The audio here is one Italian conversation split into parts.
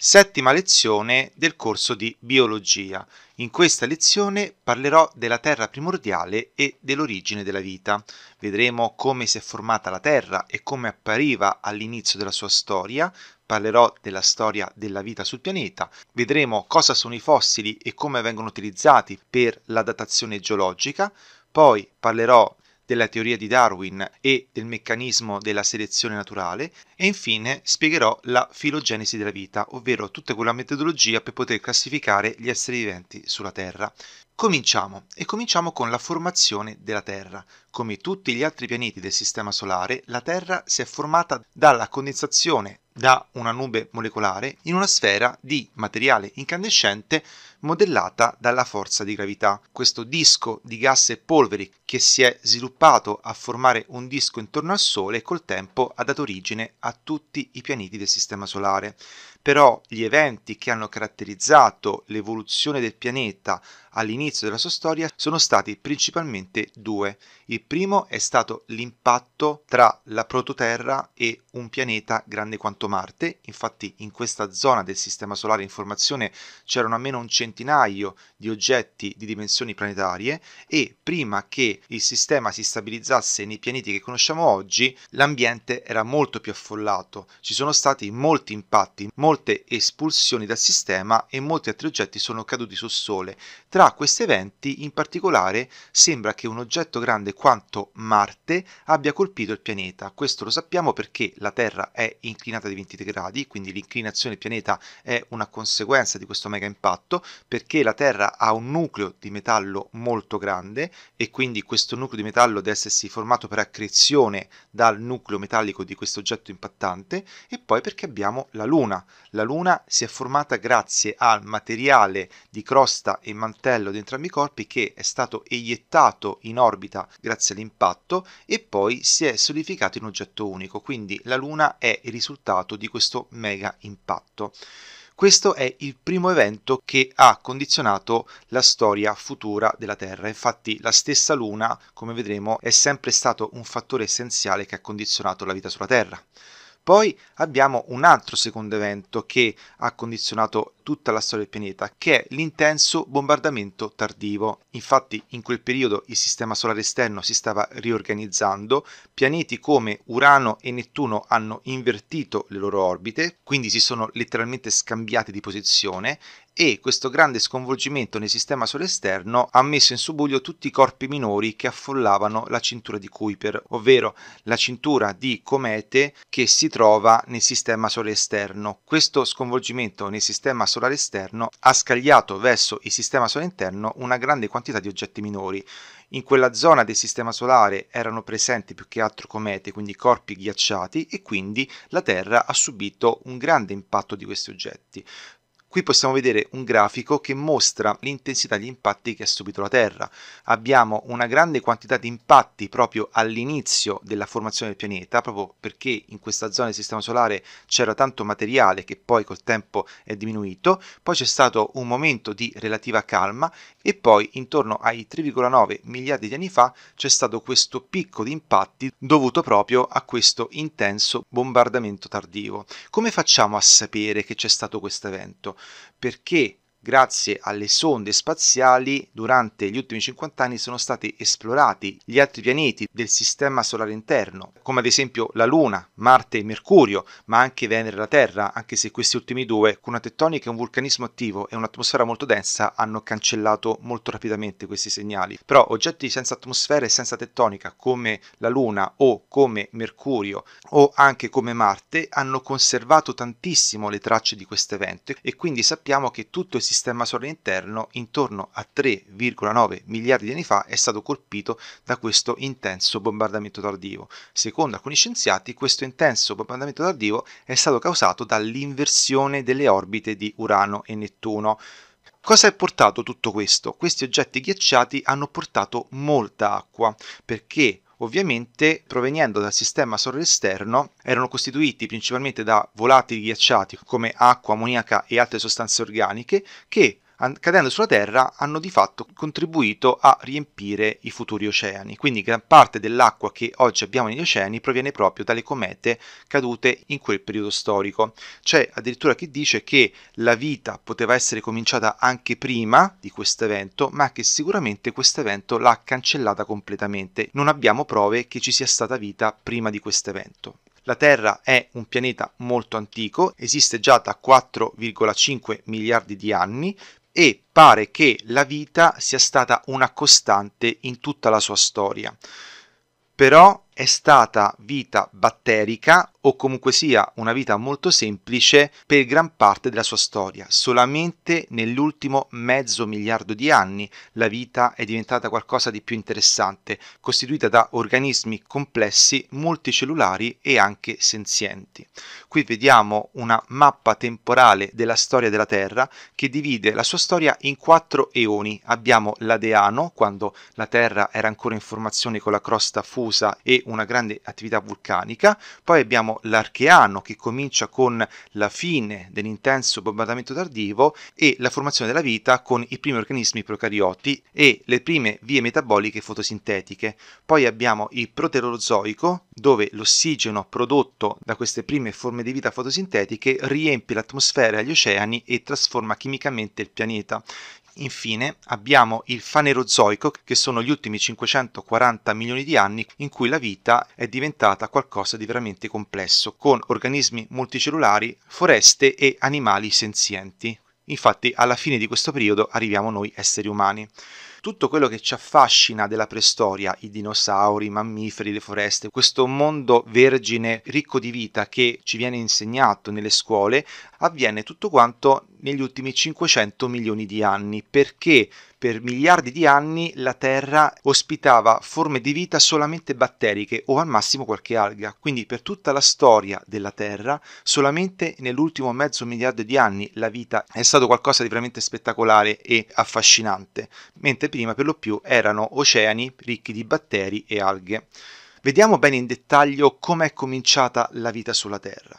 Settima lezione del corso di biologia. In questa lezione parlerò della Terra primordiale e dell'origine della vita. Vedremo come si è formata la Terra e come appariva all'inizio della sua storia. Parlerò della storia della vita sul pianeta. Vedremo cosa sono i fossili e come vengono utilizzati per la datazione geologica. Poi parlerò della teoria di Darwin e del meccanismo della selezione naturale e infine spiegherò la filogenesi della vita, ovvero tutta quella metodologia per poter classificare gli esseri viventi sulla Terra. Cominciamo e cominciamo con la formazione della Terra. Come tutti gli altri pianeti del Sistema Solare, la Terra si è formata dalla condensazione da una nube molecolare in una sfera di materiale incandescente modellata dalla forza di gravità. Questo disco di gas e polveri che si è sviluppato a formare un disco intorno al Sole col tempo ha dato origine a tutti i pianeti del Sistema Solare però gli eventi che hanno caratterizzato l'evoluzione del pianeta all'inizio della sua storia sono stati principalmente due. Il primo è stato l'impatto tra la prototerra e un pianeta grande quanto Marte, infatti in questa zona del Sistema Solare in formazione c'erano almeno un centinaio di oggetti di dimensioni planetarie e prima che il sistema si stabilizzasse nei pianeti che conosciamo oggi, l'ambiente era molto più affollato, ci sono stati molti impatti, molte espulsioni dal sistema e molti altri oggetti sono caduti sul Sole. Tra questi eventi, in particolare, sembra che un oggetto grande quanto Marte abbia colpito il pianeta. Questo lo sappiamo perché la Terra è inclinata di 23 gradi, quindi l'inclinazione del pianeta è una conseguenza di questo mega impatto, perché la Terra Terra ha un nucleo di metallo molto grande e quindi questo nucleo di metallo deve essersi formato per accrezione dal nucleo metallico di questo oggetto impattante e poi perché abbiamo la Luna. La Luna si è formata grazie al materiale di crosta e mantello di entrambi i corpi che è stato eiettato in orbita grazie all'impatto e poi si è solidificato in oggetto unico, quindi la Luna è il risultato di questo mega impatto. Questo è il primo evento che ha condizionato la storia futura della Terra. Infatti la stessa Luna, come vedremo, è sempre stato un fattore essenziale che ha condizionato la vita sulla Terra. Poi abbiamo un altro secondo evento che ha condizionato tutta la storia del pianeta, che è l'intenso bombardamento tardivo. Infatti in quel periodo il sistema solare esterno si stava riorganizzando, pianeti come Urano e Nettuno hanno invertito le loro orbite, quindi si sono letteralmente scambiati di posizione e questo grande sconvolgimento nel sistema sole esterno ha messo in subbuglio tutti i corpi minori che affollavano la cintura di Kuiper, ovvero la cintura di comete che si trova nel sistema solare esterno. Questo sconvolgimento nel sistema solare esterno ha scagliato verso il sistema solare interno una grande quantità di oggetti minori. In quella zona del sistema solare erano presenti più che altro comete, quindi corpi ghiacciati, e quindi la Terra ha subito un grande impatto di questi oggetti. Qui possiamo vedere un grafico che mostra l'intensità degli impatti che ha subito la Terra. Abbiamo una grande quantità di impatti proprio all'inizio della formazione del pianeta, proprio perché in questa zona del Sistema Solare c'era tanto materiale che poi col tempo è diminuito, poi c'è stato un momento di relativa calma e poi intorno ai 3,9 miliardi di anni fa c'è stato questo picco di impatti dovuto proprio a questo intenso bombardamento tardivo. Come facciamo a sapere che c'è stato questo evento? perché grazie alle sonde spaziali, durante gli ultimi 50 anni sono stati esplorati gli altri pianeti del sistema solare interno, come ad esempio la Luna, Marte e Mercurio, ma anche Venere e la Terra, anche se questi ultimi due, con una tettonica, e un vulcanismo attivo e un'atmosfera molto densa, hanno cancellato molto rapidamente questi segnali. Però oggetti senza atmosfera e senza tettonica, come la Luna o come Mercurio o anche come Marte, hanno conservato tantissimo le tracce di questo evento e quindi sappiamo che tutto il sistema solare interno intorno a 3,9 miliardi di anni fa è stato colpito da questo intenso bombardamento tardivo. Secondo alcuni scienziati questo intenso bombardamento tardivo è stato causato dall'inversione delle orbite di Urano e Nettuno. Cosa è portato tutto questo? Questi oggetti ghiacciati hanno portato molta acqua perché ovviamente proveniendo dal sistema solare esterno erano costituiti principalmente da volatili ghiacciati come acqua, ammoniaca e altre sostanze organiche che cadendo sulla Terra, hanno di fatto contribuito a riempire i futuri oceani. Quindi gran parte dell'acqua che oggi abbiamo negli oceani proviene proprio dalle comete cadute in quel periodo storico. C'è addirittura chi dice che la vita poteva essere cominciata anche prima di questo evento, ma che sicuramente questo evento l'ha cancellata completamente. Non abbiamo prove che ci sia stata vita prima di questo evento. La Terra è un pianeta molto antico, esiste già da 4,5 miliardi di anni, e pare che la vita sia stata una costante in tutta la sua storia. Però è stata vita batterica o comunque sia una vita molto semplice per gran parte della sua storia. Solamente nell'ultimo mezzo miliardo di anni la vita è diventata qualcosa di più interessante, costituita da organismi complessi, multicellulari e anche senzienti. Qui vediamo una mappa temporale della storia della Terra che divide la sua storia in quattro eoni. Abbiamo l'Adeano, quando la Terra era ancora in formazione con la crosta fusa e una grande attività vulcanica, poi abbiamo l'archeano che comincia con la fine dell'intenso bombardamento tardivo e la formazione della vita con i primi organismi procarioti e le prime vie metaboliche fotosintetiche. Poi abbiamo il proterozoico dove l'ossigeno prodotto da queste prime forme di vita fotosintetiche riempie l'atmosfera e gli oceani e trasforma chimicamente il pianeta. Infine abbiamo il Fanerozoico, che sono gli ultimi 540 milioni di anni in cui la vita è diventata qualcosa di veramente complesso, con organismi multicellulari, foreste e animali senzienti. Infatti alla fine di questo periodo arriviamo noi esseri umani. Tutto quello che ci affascina della preistoria, i dinosauri, i mammiferi, le foreste, questo mondo vergine ricco di vita che ci viene insegnato nelle scuole, avviene tutto quanto negli ultimi 500 milioni di anni, perché per miliardi di anni la Terra ospitava forme di vita solamente batteriche o al massimo qualche alga. Quindi per tutta la storia della Terra, solamente nell'ultimo mezzo miliardo di anni la vita è stata qualcosa di veramente spettacolare e affascinante, mentre prima per lo più erano oceani ricchi di batteri e alghe. Vediamo bene in dettaglio com'è cominciata la vita sulla Terra.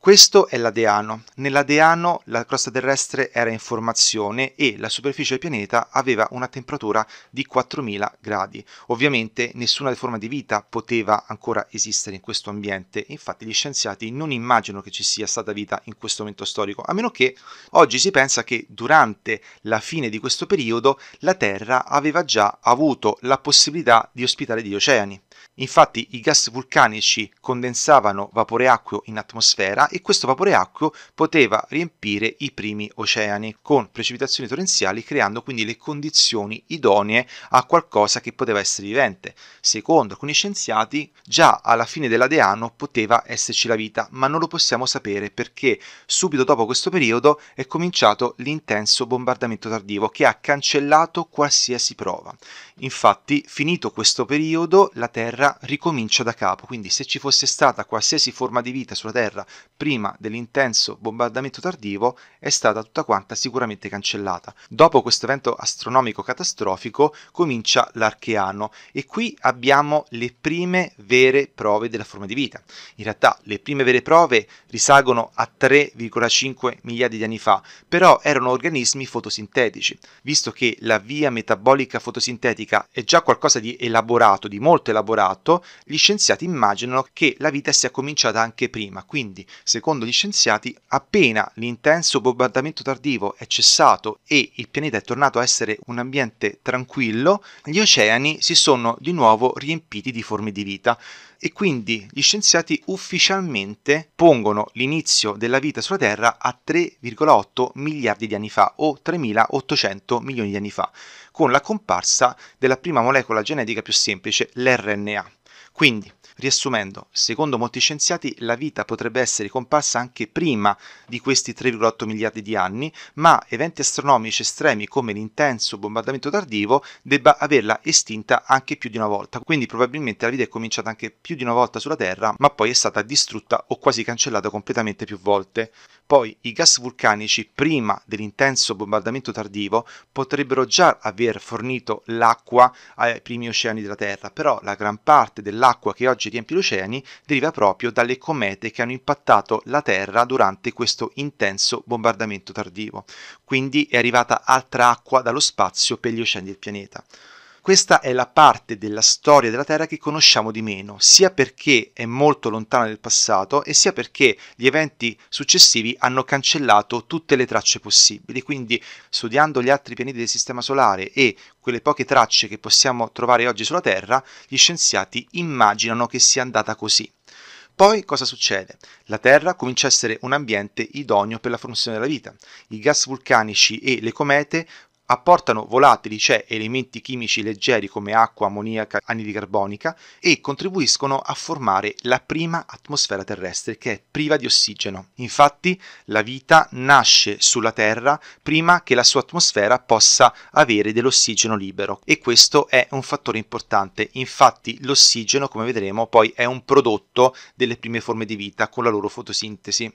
Questo è l'Adeano. Nell'Adeano la crosta terrestre era in formazione e la superficie del pianeta aveva una temperatura di 4000 gradi. Ovviamente nessuna forma di vita poteva ancora esistere in questo ambiente, infatti gli scienziati non immaginano che ci sia stata vita in questo momento storico, a meno che oggi si pensa che durante la fine di questo periodo la Terra aveva già avuto la possibilità di ospitare gli oceani. Infatti i gas vulcanici condensavano vapore acqueo in atmosfera e questo vapore acqueo poteva riempire i primi oceani con precipitazioni torrenziali creando quindi le condizioni idonee a qualcosa che poteva essere vivente. Secondo alcuni scienziati già alla fine dell'Adeano poteva esserci la vita, ma non lo possiamo sapere perché subito dopo questo periodo è cominciato l'intenso bombardamento tardivo che ha cancellato qualsiasi prova. Infatti, finito questo periodo, la Terra ricomincia da capo, quindi se ci fosse stata qualsiasi forma di vita sulla Terra prima dell'intenso bombardamento tardivo è stata tutta quanta sicuramente cancellata. Dopo questo evento astronomico catastrofico comincia l'archeano e qui abbiamo le prime vere prove della forma di vita. In realtà le prime vere prove risalgono a 3,5 miliardi di anni fa, però erano organismi fotosintetici. Visto che la via metabolica fotosintetica è già qualcosa di elaborato, di molto elaborato, gli scienziati immaginano che la vita sia cominciata anche prima, quindi Secondo gli scienziati, appena l'intenso bombardamento tardivo è cessato e il pianeta è tornato a essere un ambiente tranquillo, gli oceani si sono di nuovo riempiti di forme di vita e quindi gli scienziati ufficialmente pongono l'inizio della vita sulla Terra a 3,8 miliardi di anni fa o 3.800 milioni di anni fa, con la comparsa della prima molecola genetica più semplice, l'RNA. Quindi Riassumendo, secondo molti scienziati la vita potrebbe essere comparsa anche prima di questi 3,8 miliardi di anni, ma eventi astronomici estremi come l'intenso bombardamento tardivo debba averla estinta anche più di una volta, quindi probabilmente la vita è cominciata anche più di una volta sulla Terra, ma poi è stata distrutta o quasi cancellata completamente più volte. Poi i gas vulcanici prima dell'intenso bombardamento tardivo potrebbero già aver fornito l'acqua ai primi oceani della Terra, però la gran parte dell'acqua che oggi riempie gli oceani deriva proprio dalle comete che hanno impattato la Terra durante questo intenso bombardamento tardivo. Quindi è arrivata altra acqua dallo spazio per gli oceani del pianeta. Questa è la parte della storia della Terra che conosciamo di meno, sia perché è molto lontana nel passato e sia perché gli eventi successivi hanno cancellato tutte le tracce possibili. Quindi, studiando gli altri pianeti del Sistema Solare e quelle poche tracce che possiamo trovare oggi sulla Terra, gli scienziati immaginano che sia andata così. Poi cosa succede? La Terra comincia a essere un ambiente idoneo per la formazione della vita. I gas vulcanici e le comete apportano volatili, cioè elementi chimici leggeri come acqua, ammoniaca, anidride carbonica e contribuiscono a formare la prima atmosfera terrestre che è priva di ossigeno. Infatti la vita nasce sulla Terra prima che la sua atmosfera possa avere dell'ossigeno libero e questo è un fattore importante. Infatti l'ossigeno, come vedremo, poi è un prodotto delle prime forme di vita con la loro fotosintesi.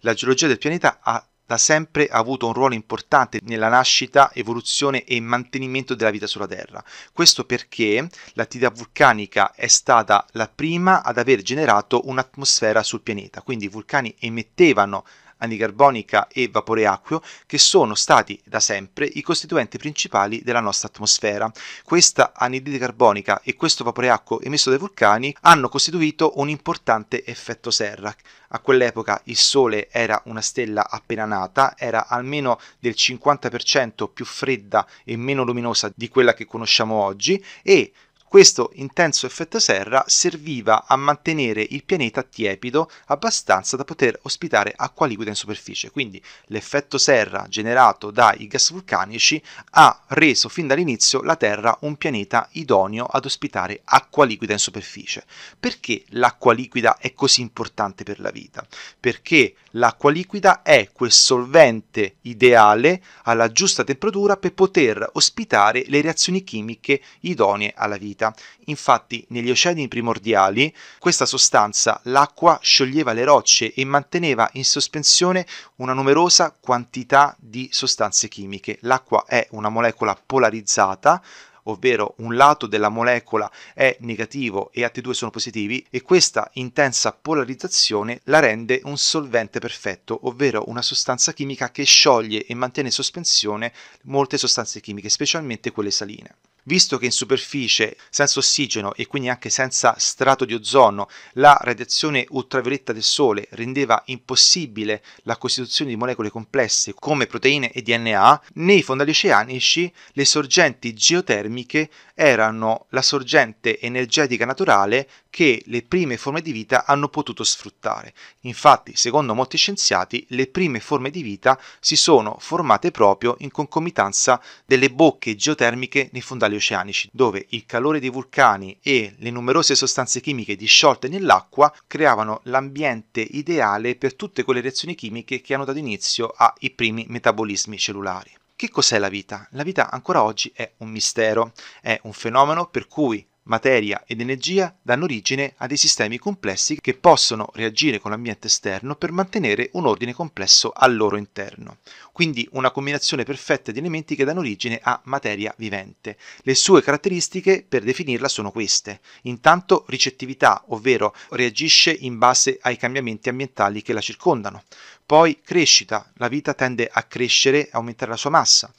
La geologia del pianeta ha da sempre ha avuto un ruolo importante nella nascita, evoluzione e mantenimento della vita sulla Terra. Questo perché l'attività vulcanica è stata la prima ad aver generato un'atmosfera sul pianeta, quindi i vulcani emettevano anicarbonica e vapore acqueo che sono stati da sempre i costituenti principali della nostra atmosfera. Questa anidride carbonica e questo vapore acqueo emesso dai vulcani hanno costituito un importante effetto serra. A quell'epoca il Sole era una stella appena nata, era almeno del 50% più fredda e meno luminosa di quella che conosciamo oggi e questo intenso effetto serra serviva a mantenere il pianeta tiepido abbastanza da poter ospitare acqua liquida in superficie, quindi l'effetto serra generato dai gas vulcanici ha reso fin dall'inizio la Terra un pianeta idoneo ad ospitare acqua liquida in superficie. Perché l'acqua liquida è così importante per la vita? Perché l'acqua liquida è quel solvente ideale alla giusta temperatura per poter ospitare le reazioni chimiche idonee alla vita vita. Infatti, negli oceani primordiali, questa sostanza, l'acqua, scioglieva le rocce e manteneva in sospensione una numerosa quantità di sostanze chimiche. L'acqua è una molecola polarizzata ovvero un lato della molecola è negativo e altri due sono positivi e questa intensa polarizzazione la rende un solvente perfetto, ovvero una sostanza chimica che scioglie e mantiene in sospensione molte sostanze chimiche, specialmente quelle saline visto che in superficie senza ossigeno e quindi anche senza strato di ozono la radiazione ultravioletta del Sole rendeva impossibile la costituzione di molecole complesse come proteine e DNA, nei fondali oceanici le sorgenti geotermiche erano la sorgente energetica naturale che le prime forme di vita hanno potuto sfruttare. Infatti, secondo molti scienziati, le prime forme di vita si sono formate proprio in concomitanza delle bocche geotermiche nei fondali oceanici, dove il calore dei vulcani e le numerose sostanze chimiche disciolte nell'acqua creavano l'ambiente ideale per tutte quelle reazioni chimiche che hanno dato inizio ai primi metabolismi cellulari. Che cos'è la vita? La vita ancora oggi è un mistero, è un fenomeno per cui materia ed energia danno origine a dei sistemi complessi che possono reagire con l'ambiente esterno per mantenere un ordine complesso al loro interno. Quindi una combinazione perfetta di elementi che danno origine a materia vivente. Le sue caratteristiche per definirla sono queste. Intanto ricettività, ovvero reagisce in base ai cambiamenti ambientali che la circondano. Poi crescita, la vita tende a crescere e aumentare la sua massa.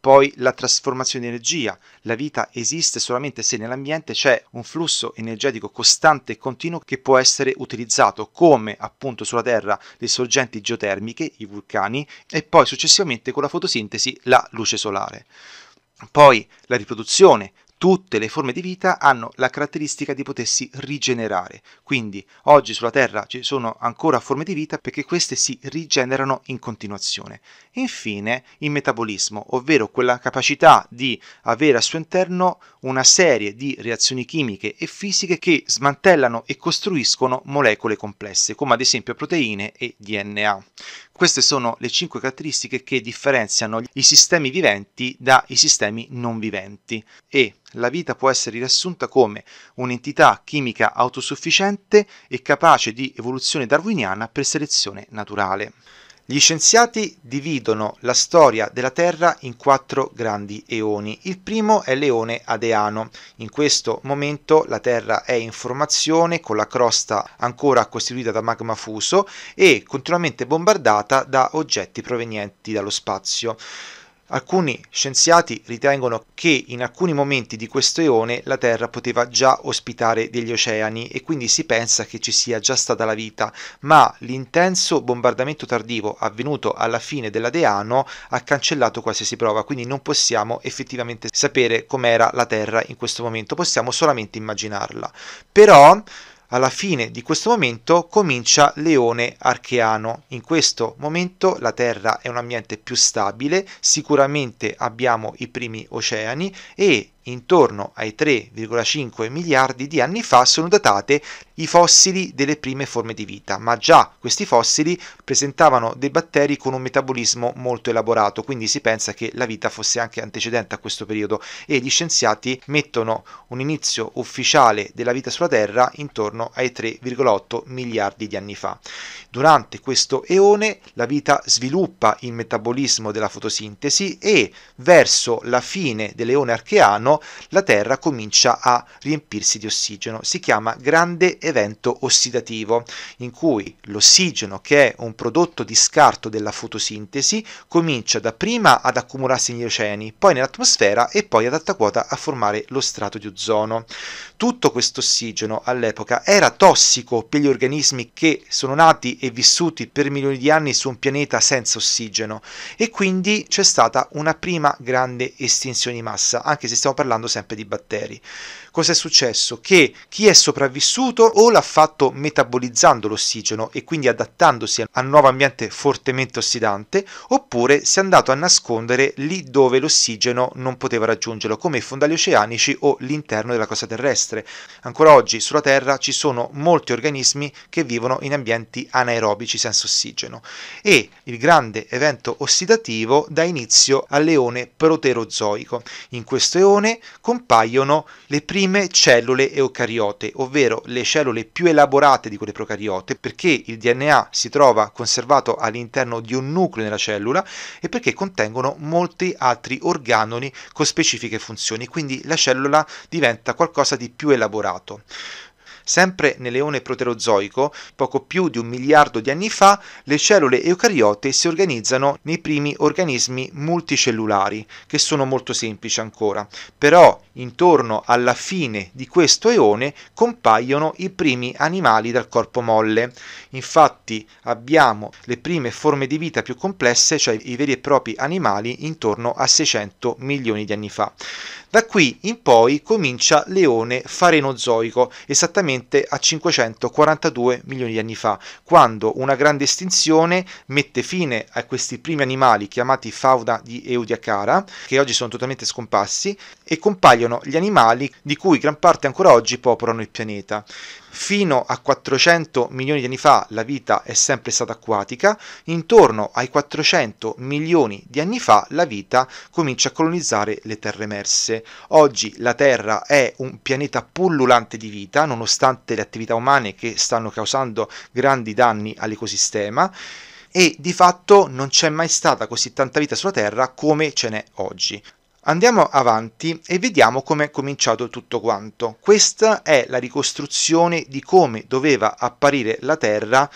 Poi la trasformazione di energia. La vita esiste solamente se nell'ambiente c'è un flusso energetico costante e continuo che può essere utilizzato come appunto sulla Terra le sorgenti geotermiche, i vulcani e poi successivamente con la fotosintesi la luce solare. Poi la riproduzione, tutte le forme di vita hanno la caratteristica di potersi rigenerare. Quindi oggi sulla Terra ci sono ancora forme di vita perché queste si rigenerano in continuazione. Infine il metabolismo, ovvero quella capacità di avere al suo interno una serie di reazioni chimiche e fisiche che smantellano e costruiscono molecole complesse, come ad esempio proteine e DNA. Queste sono le cinque caratteristiche che differenziano i sistemi viventi dai sistemi non viventi e la vita può essere riassunta come un'entità chimica autosufficiente e capace di evoluzione darwiniana per selezione naturale. Gli scienziati dividono la storia della Terra in quattro grandi eoni. Il primo è l'eone adeano. In questo momento la Terra è in formazione con la crosta ancora costituita da magma fuso e continuamente bombardata da oggetti provenienti dallo spazio. Alcuni scienziati ritengono che in alcuni momenti di questo eone la Terra poteva già ospitare degli oceani e quindi si pensa che ci sia già stata la vita, ma l'intenso bombardamento tardivo avvenuto alla fine dell'Adeano ha cancellato qualsiasi prova, quindi non possiamo effettivamente sapere com'era la Terra in questo momento, possiamo solamente immaginarla. Però alla fine di questo momento comincia Leone Archeano. In questo momento la Terra è un ambiente più stabile, sicuramente abbiamo i primi oceani e intorno ai 3,5 miliardi di anni fa sono datate i fossili delle prime forme di vita, ma già questi fossili presentavano dei batteri con un metabolismo molto elaborato, quindi si pensa che la vita fosse anche antecedente a questo periodo e gli scienziati mettono un inizio ufficiale della vita sulla Terra intorno ai 3,8 miliardi di anni fa. Durante questo eone la vita sviluppa il metabolismo della fotosintesi e verso la fine dell'eone archeano la Terra comincia a riempirsi di ossigeno. Si chiama grande evento ossidativo, in cui l'ossigeno, che è un prodotto di scarto della fotosintesi, comincia dapprima ad accumularsi negli oceani, poi nell'atmosfera e poi ad alta quota a formare lo strato di ozono. Tutto questo ossigeno all'epoca era tossico per gli organismi che sono nati e vissuti per milioni di anni su un pianeta senza ossigeno e quindi c'è stata una prima grande estinzione di massa, anche se stiamo parlando parlando sempre di batteri cosa è successo? Che chi è sopravvissuto o l'ha fatto metabolizzando l'ossigeno e quindi adattandosi al nuovo ambiente fortemente ossidante, oppure si è andato a nascondere lì dove l'ossigeno non poteva raggiungerlo, come i fondali oceanici o l'interno della cosa terrestre. Ancora oggi sulla Terra ci sono molti organismi che vivono in ambienti anaerobici senza ossigeno e il grande evento ossidativo dà inizio all'eone proterozoico. In questo eone compaiono le prime prime cellule eucariote, ovvero le cellule più elaborate di quelle procariote, perché il DNA si trova conservato all'interno di un nucleo nella cellula e perché contengono molti altri organoni con specifiche funzioni, quindi la cellula diventa qualcosa di più elaborato. Sempre nell'eone proterozoico, poco più di un miliardo di anni fa, le cellule eucariote si organizzano nei primi organismi multicellulari, che sono molto semplici ancora. Però intorno alla fine di questo eone compaiono i primi animali dal corpo molle. Infatti abbiamo le prime forme di vita più complesse, cioè i veri e propri animali, intorno a 600 milioni di anni fa. Da qui in poi comincia l'eone farenozoico, esattamente esattamente a 542 milioni di anni fa, quando una grande estinzione mette fine a questi primi animali chiamati fauna di Eudiacara, che oggi sono totalmente scomparsi, e compaiono gli animali di cui gran parte ancora oggi popolano il pianeta. Fino a 400 milioni di anni fa la vita è sempre stata acquatica, intorno ai 400 milioni di anni fa la vita comincia a colonizzare le terre emerse. Oggi la Terra è un pianeta pullulante di vita, nonostante le attività umane che stanno causando grandi danni all'ecosistema e di fatto non c'è mai stata così tanta vita sulla Terra come ce n'è oggi. Andiamo avanti e vediamo come è cominciato tutto quanto. Questa è la ricostruzione di come doveva apparire la Terra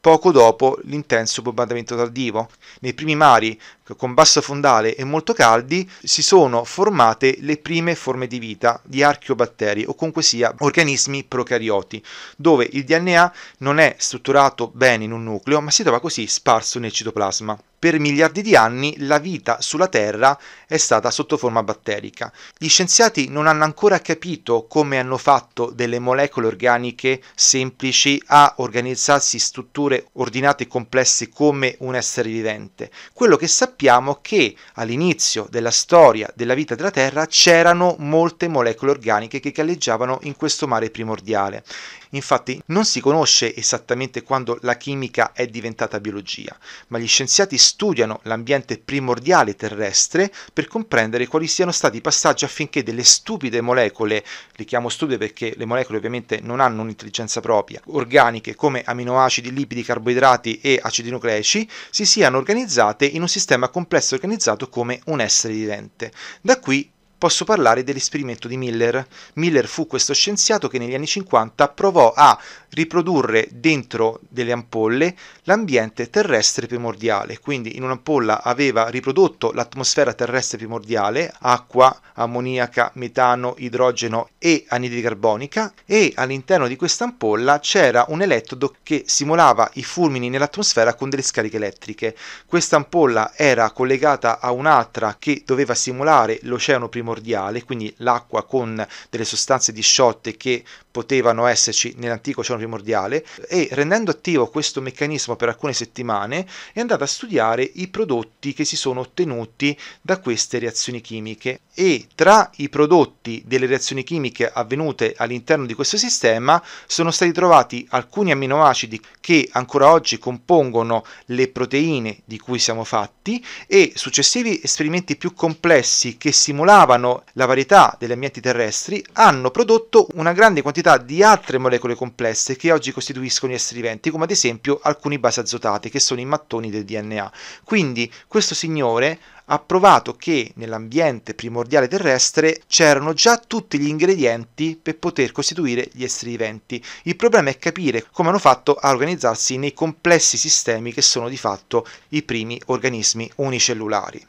poco dopo l'intenso bombardamento tardivo. Nei primi mari, con basso fondale e molto caldi, si sono formate le prime forme di vita di archeobatteri o comunque sia organismi procarioti, dove il DNA non è strutturato bene in un nucleo, ma si trova così sparso nel citoplasma per miliardi di anni la vita sulla Terra è stata sotto forma batterica. Gli scienziati non hanno ancora capito come hanno fatto delle molecole organiche semplici a organizzarsi in strutture ordinate e complesse come un essere vivente. Quello che sappiamo è che all'inizio della storia della vita della Terra c'erano molte molecole organiche che galleggiavano in questo mare primordiale Infatti non si conosce esattamente quando la chimica è diventata biologia, ma gli scienziati studiano l'ambiente primordiale terrestre per comprendere quali siano stati i passaggi affinché delle stupide molecole, le chiamo stupide perché le molecole ovviamente non hanno un'intelligenza propria, organiche come aminoacidi, lipidi, carboidrati e acidi nucleici, si siano organizzate in un sistema complesso organizzato come un essere vivente. Da qui posso parlare dell'esperimento di Miller. Miller fu questo scienziato che negli anni 50 provò a riprodurre dentro delle ampolle l'ambiente terrestre primordiale, quindi in un'ampolla aveva riprodotto l'atmosfera terrestre primordiale, acqua, ammoniaca, metano, idrogeno e anidride carbonica e all'interno di questa ampolla c'era un elettrodo che simulava i fulmini nell'atmosfera con delle scariche elettriche. Questa ampolla era collegata a un'altra che doveva simulare l'oceano primordiale primordiale, quindi l'acqua con delle sostanze disciolte che potevano esserci nell'antico oceano primordiale e rendendo attivo questo meccanismo per alcune settimane è andata a studiare i prodotti che si sono ottenuti da queste reazioni chimiche e tra i prodotti delle reazioni chimiche avvenute all'interno di questo sistema sono stati trovati alcuni amminoacidi che ancora oggi compongono le proteine di cui siamo fatti e successivi esperimenti più complessi che simulavano la varietà degli ambienti terrestri hanno prodotto una grande quantità quantità di altre molecole complesse che oggi costituiscono gli esseri viventi, come ad esempio alcuni basi azotati che sono i mattoni del DNA. Quindi questo signore ha provato che nell'ambiente primordiale terrestre c'erano già tutti gli ingredienti per poter costituire gli esseri viventi. Il problema è capire come hanno fatto a organizzarsi nei complessi sistemi che sono di fatto i primi organismi unicellulari.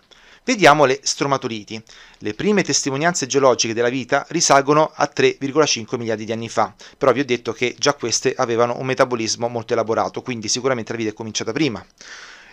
Vediamo le stromatoliti. Le prime testimonianze geologiche della vita risalgono a 3,5 miliardi di anni fa, però vi ho detto che già queste avevano un metabolismo molto elaborato, quindi sicuramente la vita è cominciata prima.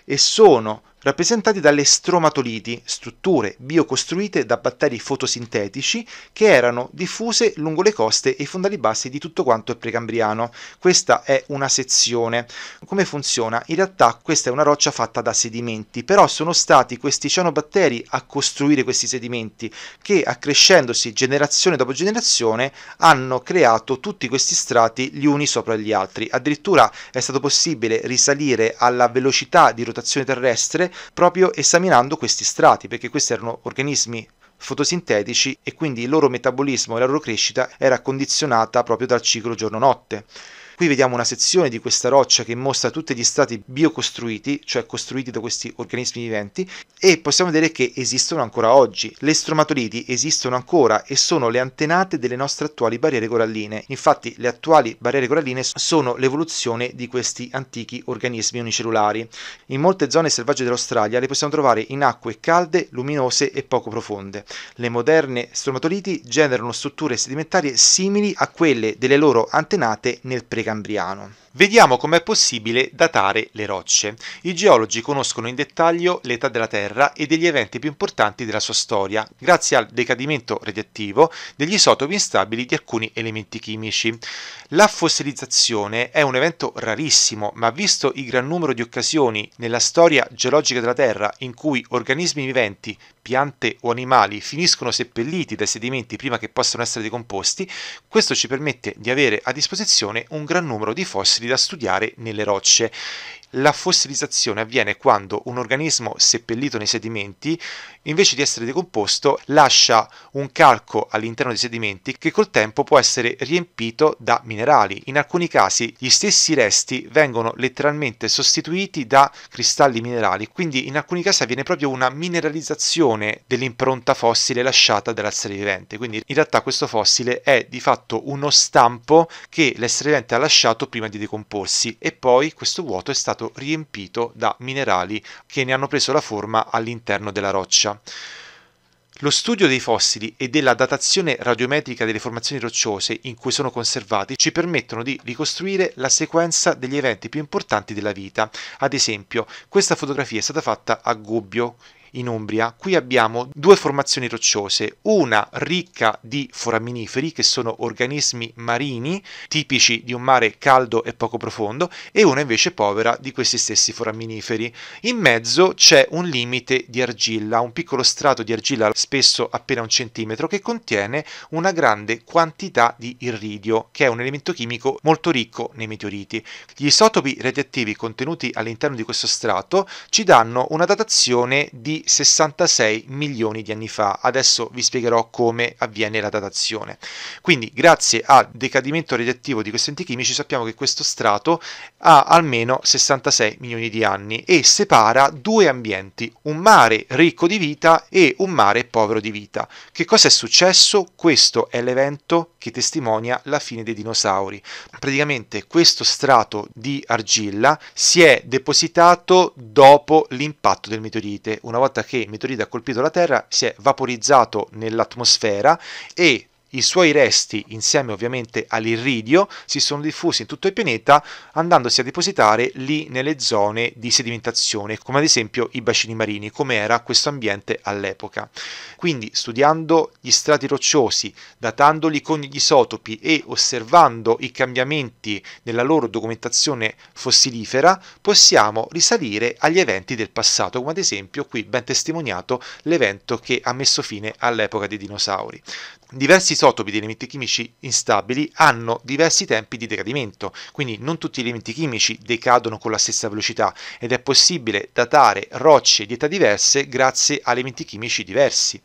E sono rappresentati dalle stromatoliti, strutture biocostruite da batteri fotosintetici che erano diffuse lungo le coste e i fondali bassi di tutto quanto il precambriano. Questa è una sezione. Come funziona? In realtà questa è una roccia fatta da sedimenti, però sono stati questi cianobatteri a costruire questi sedimenti che accrescendosi generazione dopo generazione hanno creato tutti questi strati gli uni sopra gli altri. Addirittura è stato possibile risalire alla velocità di rotazione terrestre proprio esaminando questi strati, perché questi erano organismi fotosintetici e quindi il loro metabolismo e la loro crescita era condizionata proprio dal ciclo giorno-notte. Qui vediamo una sezione di questa roccia che mostra tutti gli strati biocostruiti, cioè costruiti da questi organismi viventi, e possiamo vedere che esistono ancora oggi. Le stromatoliti esistono ancora e sono le antenate delle nostre attuali barriere coralline. Infatti le attuali barriere coralline sono l'evoluzione di questi antichi organismi unicellulari. In molte zone selvagge dell'Australia le possiamo trovare in acque calde, luminose e poco profonde. Le moderne stromatoliti generano strutture sedimentarie simili a quelle delle loro antenate nel pre cambriano Vediamo com'è possibile datare le rocce. I geologi conoscono in dettaglio l'età della Terra e degli eventi più importanti della sua storia, grazie al decadimento radioattivo degli isotopi instabili di alcuni elementi chimici. La fossilizzazione è un evento rarissimo, ma visto il gran numero di occasioni nella storia geologica della Terra in cui organismi viventi, piante o animali finiscono seppelliti dai sedimenti prima che possano essere decomposti, questo ci permette di avere a disposizione un gran numero di fossili utili da studiare nelle rocce. La fossilizzazione avviene quando un organismo seppellito nei sedimenti, invece di essere decomposto, lascia un calco all'interno dei sedimenti che col tempo può essere riempito da minerali. In alcuni casi gli stessi resti vengono letteralmente sostituiti da cristalli minerali, quindi in alcuni casi avviene proprio una mineralizzazione dell'impronta fossile lasciata dall'essere vivente. Quindi in realtà questo fossile è di fatto uno stampo che l'essere vivente ha lasciato prima di decomporsi e poi questo vuoto è stato stato riempito da minerali che ne hanno preso la forma all'interno della roccia. Lo studio dei fossili e della datazione radiometrica delle formazioni rocciose in cui sono conservati ci permettono di ricostruire la sequenza degli eventi più importanti della vita. Ad esempio, questa fotografia è stata fatta a Gubbio, in Umbria, qui abbiamo due formazioni rocciose, una ricca di foraminiferi, che sono organismi marini, tipici di un mare caldo e poco profondo, e una invece povera di questi stessi foraminiferi. In mezzo c'è un limite di argilla, un piccolo strato di argilla spesso appena un centimetro, che contiene una grande quantità di irridio, che è un elemento chimico molto ricco nei meteoriti. Gli isotopi radioattivi contenuti all'interno di questo strato ci danno una datazione di 66 milioni di anni fa. Adesso vi spiegherò come avviene la datazione. Quindi grazie al decadimento radioattivo di questi enti chimici sappiamo che questo strato ha almeno 66 milioni di anni e separa due ambienti, un mare ricco di vita e un mare povero di vita. Che cosa è successo? Questo è l'evento che testimonia la fine dei dinosauri. Praticamente questo strato di argilla si è depositato dopo l'impatto del meteorite. Una volta volta che il meteorite ha colpito la Terra si è vaporizzato nell'atmosfera e i suoi resti, insieme ovviamente all'irridio, si sono diffusi in tutto il pianeta andandosi a depositare lì nelle zone di sedimentazione, come ad esempio i bacini marini, come era questo ambiente all'epoca. Quindi studiando gli strati rocciosi, datandoli con gli isotopi e osservando i cambiamenti nella loro documentazione fossilifera, possiamo risalire agli eventi del passato, come ad esempio qui ben testimoniato l'evento che ha messo fine all'epoca dei dinosauri diversi isotopi di elementi chimici instabili hanno diversi tempi di decadimento, quindi non tutti gli elementi chimici decadono con la stessa velocità ed è possibile datare rocce di età diverse grazie a elementi chimici diversi.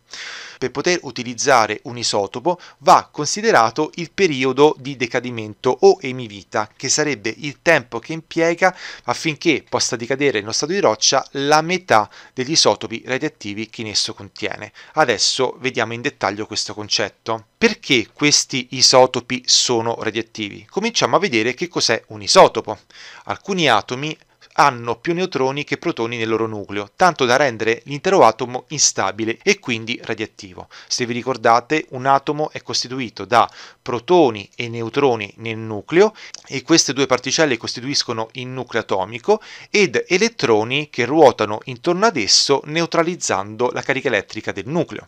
Per poter utilizzare un isotopo va considerato il periodo di decadimento o emivita, che sarebbe il tempo che impiega affinché possa decadere nello stato di roccia la metà degli isotopi radioattivi che in esso contiene. Adesso vediamo in dettaglio questo concetto. Perché questi isotopi sono radioattivi? Cominciamo a vedere che cos'è un isotopo. Alcuni atomi hanno più neutroni che protoni nel loro nucleo, tanto da rendere l'intero atomo instabile e quindi radioattivo. Se vi ricordate, un atomo è costituito da protoni e neutroni nel nucleo e queste due particelle costituiscono il nucleo atomico ed elettroni che ruotano intorno ad esso neutralizzando la carica elettrica del nucleo.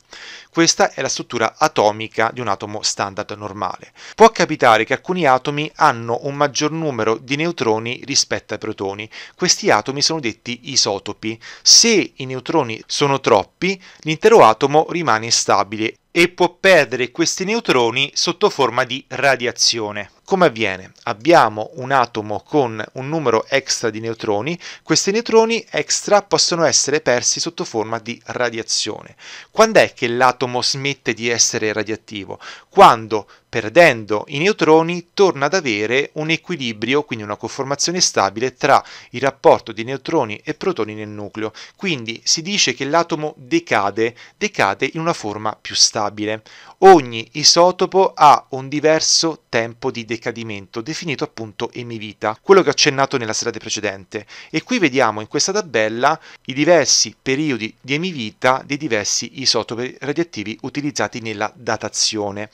Questa è la struttura atomica di un atomo standard normale. Può capitare che alcuni atomi hanno un maggior numero di neutroni rispetto ai protoni, questi atomi sono detti isotopi. Se i neutroni sono troppi, l'intero atomo rimane instabile e può perdere questi neutroni sotto forma di radiazione. Come avviene? Abbiamo un atomo con un numero extra di neutroni, questi neutroni extra possono essere persi sotto forma di radiazione. Quando è che l'atomo smette di essere radioattivo? Quando perdendo i neutroni torna ad avere un equilibrio, quindi una conformazione stabile tra il rapporto di neutroni e protoni nel nucleo. Quindi si dice che l'atomo decade, decade in una forma più stabile. Ogni isotopo ha un diverso tempo di decadimento, definito appunto emivita, quello che ho accennato nella serata precedente. E qui vediamo in questa tabella i diversi periodi di emivita dei diversi isotopi radioattivi utilizzati nella datazione.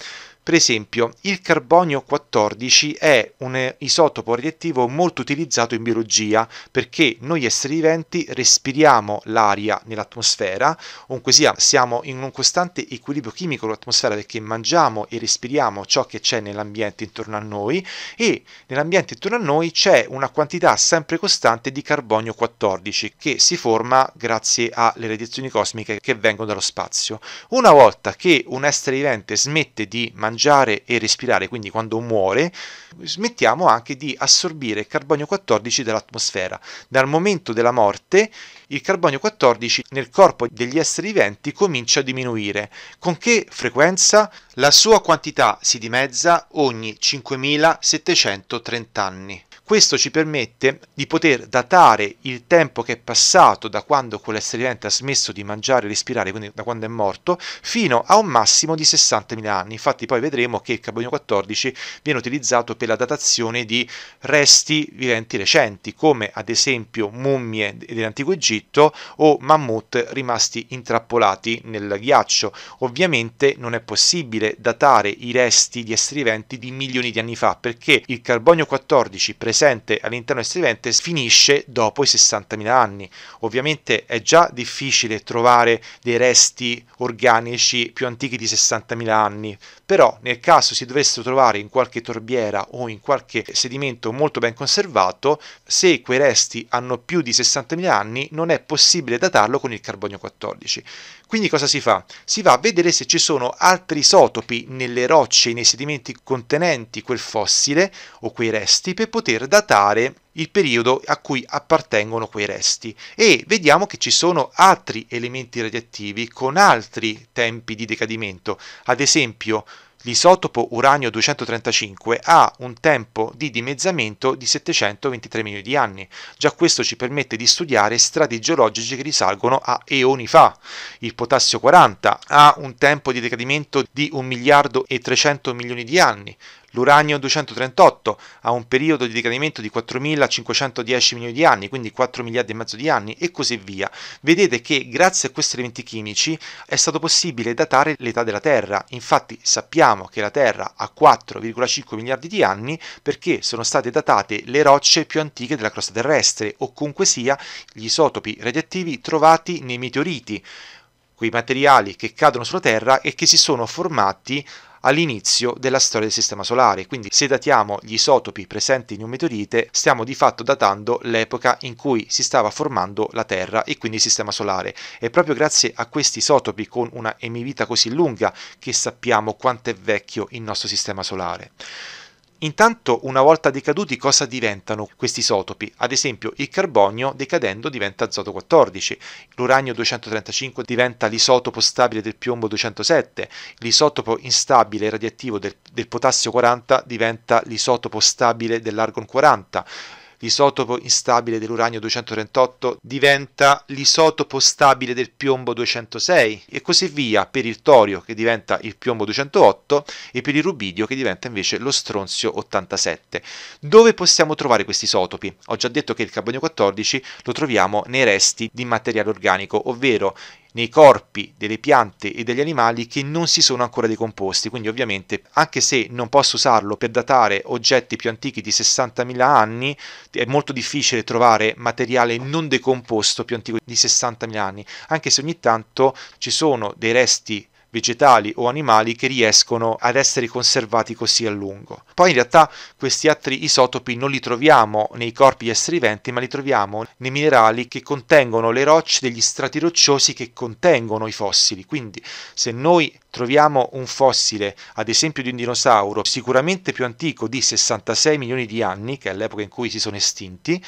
Per esempio, il carbonio 14 è un isotopo radioattivo molto utilizzato in biologia perché noi esseri viventi respiriamo l'aria nell'atmosfera, comunque sia siamo in un costante equilibrio chimico con l'atmosfera perché mangiamo e respiriamo ciò che c'è nell'ambiente intorno a noi e nell'ambiente intorno a noi c'è una quantità sempre costante di carbonio 14 che si forma grazie alle radiazioni cosmiche che vengono dallo spazio. Una volta che un essere vivente smette di mangiare mangiare e respirare, quindi quando muore, smettiamo anche di assorbire il carbonio 14 dall'atmosfera. Dal momento della morte, il carbonio 14 nel corpo degli esseri viventi comincia a diminuire. Con che frequenza? La sua quantità si dimezza ogni 5730 anni. Questo ci permette di poter datare il tempo che è passato da quando quell'essere vivente ha smesso di mangiare e respirare, quindi da quando è morto, fino a un massimo di 60.000 anni. Infatti poi vedremo che il carbonio 14 viene utilizzato per la datazione di resti viventi recenti, come ad esempio mummie dell'antico Egitto o mammut rimasti intrappolati nel ghiaccio. Ovviamente non è possibile datare i resti di esseri viventi di milioni di anni fa, perché il carbonio 14 presente presente all'interno del sedimento finisce dopo i 60.000 anni. Ovviamente è già difficile trovare dei resti organici più antichi di 60.000 anni, però nel caso si dovessero trovare in qualche torbiera o in qualche sedimento molto ben conservato, se quei resti hanno più di 60.000 anni non è possibile datarlo con il carbonio 14. Quindi cosa si fa? Si va a vedere se ci sono altri isotopi nelle rocce, nei sedimenti contenenti quel fossile o quei resti per poter datare il periodo a cui appartengono quei resti e vediamo che ci sono altri elementi radioattivi con altri tempi di decadimento, ad esempio L'isotopo uranio 235 ha un tempo di dimezzamento di 723 milioni di anni. Già questo ci permette di studiare strati geologici che risalgono a eoni fa. Il potassio 40 ha un tempo di decadimento di 1 miliardo e 300 milioni di anni. L'uranio 238 ha un periodo di decadimento di 4.510 milioni di anni, quindi 4 miliardi e mezzo di anni e così via. Vedete che grazie a questi elementi chimici è stato possibile datare l'età della Terra. Infatti sappiamo che la Terra ha 4,5 miliardi di anni perché sono state datate le rocce più antiche della crosta terrestre o comunque sia gli isotopi radioattivi trovati nei meteoriti quei materiali che cadono sulla Terra e che si sono formati all'inizio della storia del Sistema Solare, quindi se datiamo gli isotopi presenti in un meteorite stiamo di fatto datando l'epoca in cui si stava formando la Terra e quindi il Sistema Solare È proprio grazie a questi isotopi con una emivita così lunga che sappiamo quanto è vecchio il nostro Sistema Solare. Intanto una volta decaduti cosa diventano questi isotopi? Ad esempio il carbonio decadendo diventa azoto 14, l'uranio 235 diventa l'isotopo stabile del piombo 207, l'isotopo instabile radioattivo del, del potassio 40 diventa l'isotopo stabile dell'argon 40, L'isotopo instabile dell'uranio 238 diventa l'isotopo stabile del piombo 206 e così via per il torio che diventa il piombo 208 e per il rubidio che diventa invece lo stronzio 87. Dove possiamo trovare questi isotopi? Ho già detto che il carbonio 14 lo troviamo nei resti di materiale organico, ovvero nei corpi delle piante e degli animali che non si sono ancora decomposti, quindi ovviamente anche se non posso usarlo per datare oggetti più antichi di 60.000 anni, è molto difficile trovare materiale non decomposto più antico di 60.000 anni, anche se ogni tanto ci sono dei resti vegetali o animali che riescono ad essere conservati così a lungo. Poi in realtà questi altri isotopi non li troviamo nei corpi esseri viventi, ma li troviamo nei minerali che contengono le rocce degli strati rocciosi che contengono i fossili. Quindi se noi troviamo un fossile, ad esempio di un dinosauro, sicuramente più antico di 66 milioni di anni, che è l'epoca in cui si sono estinti,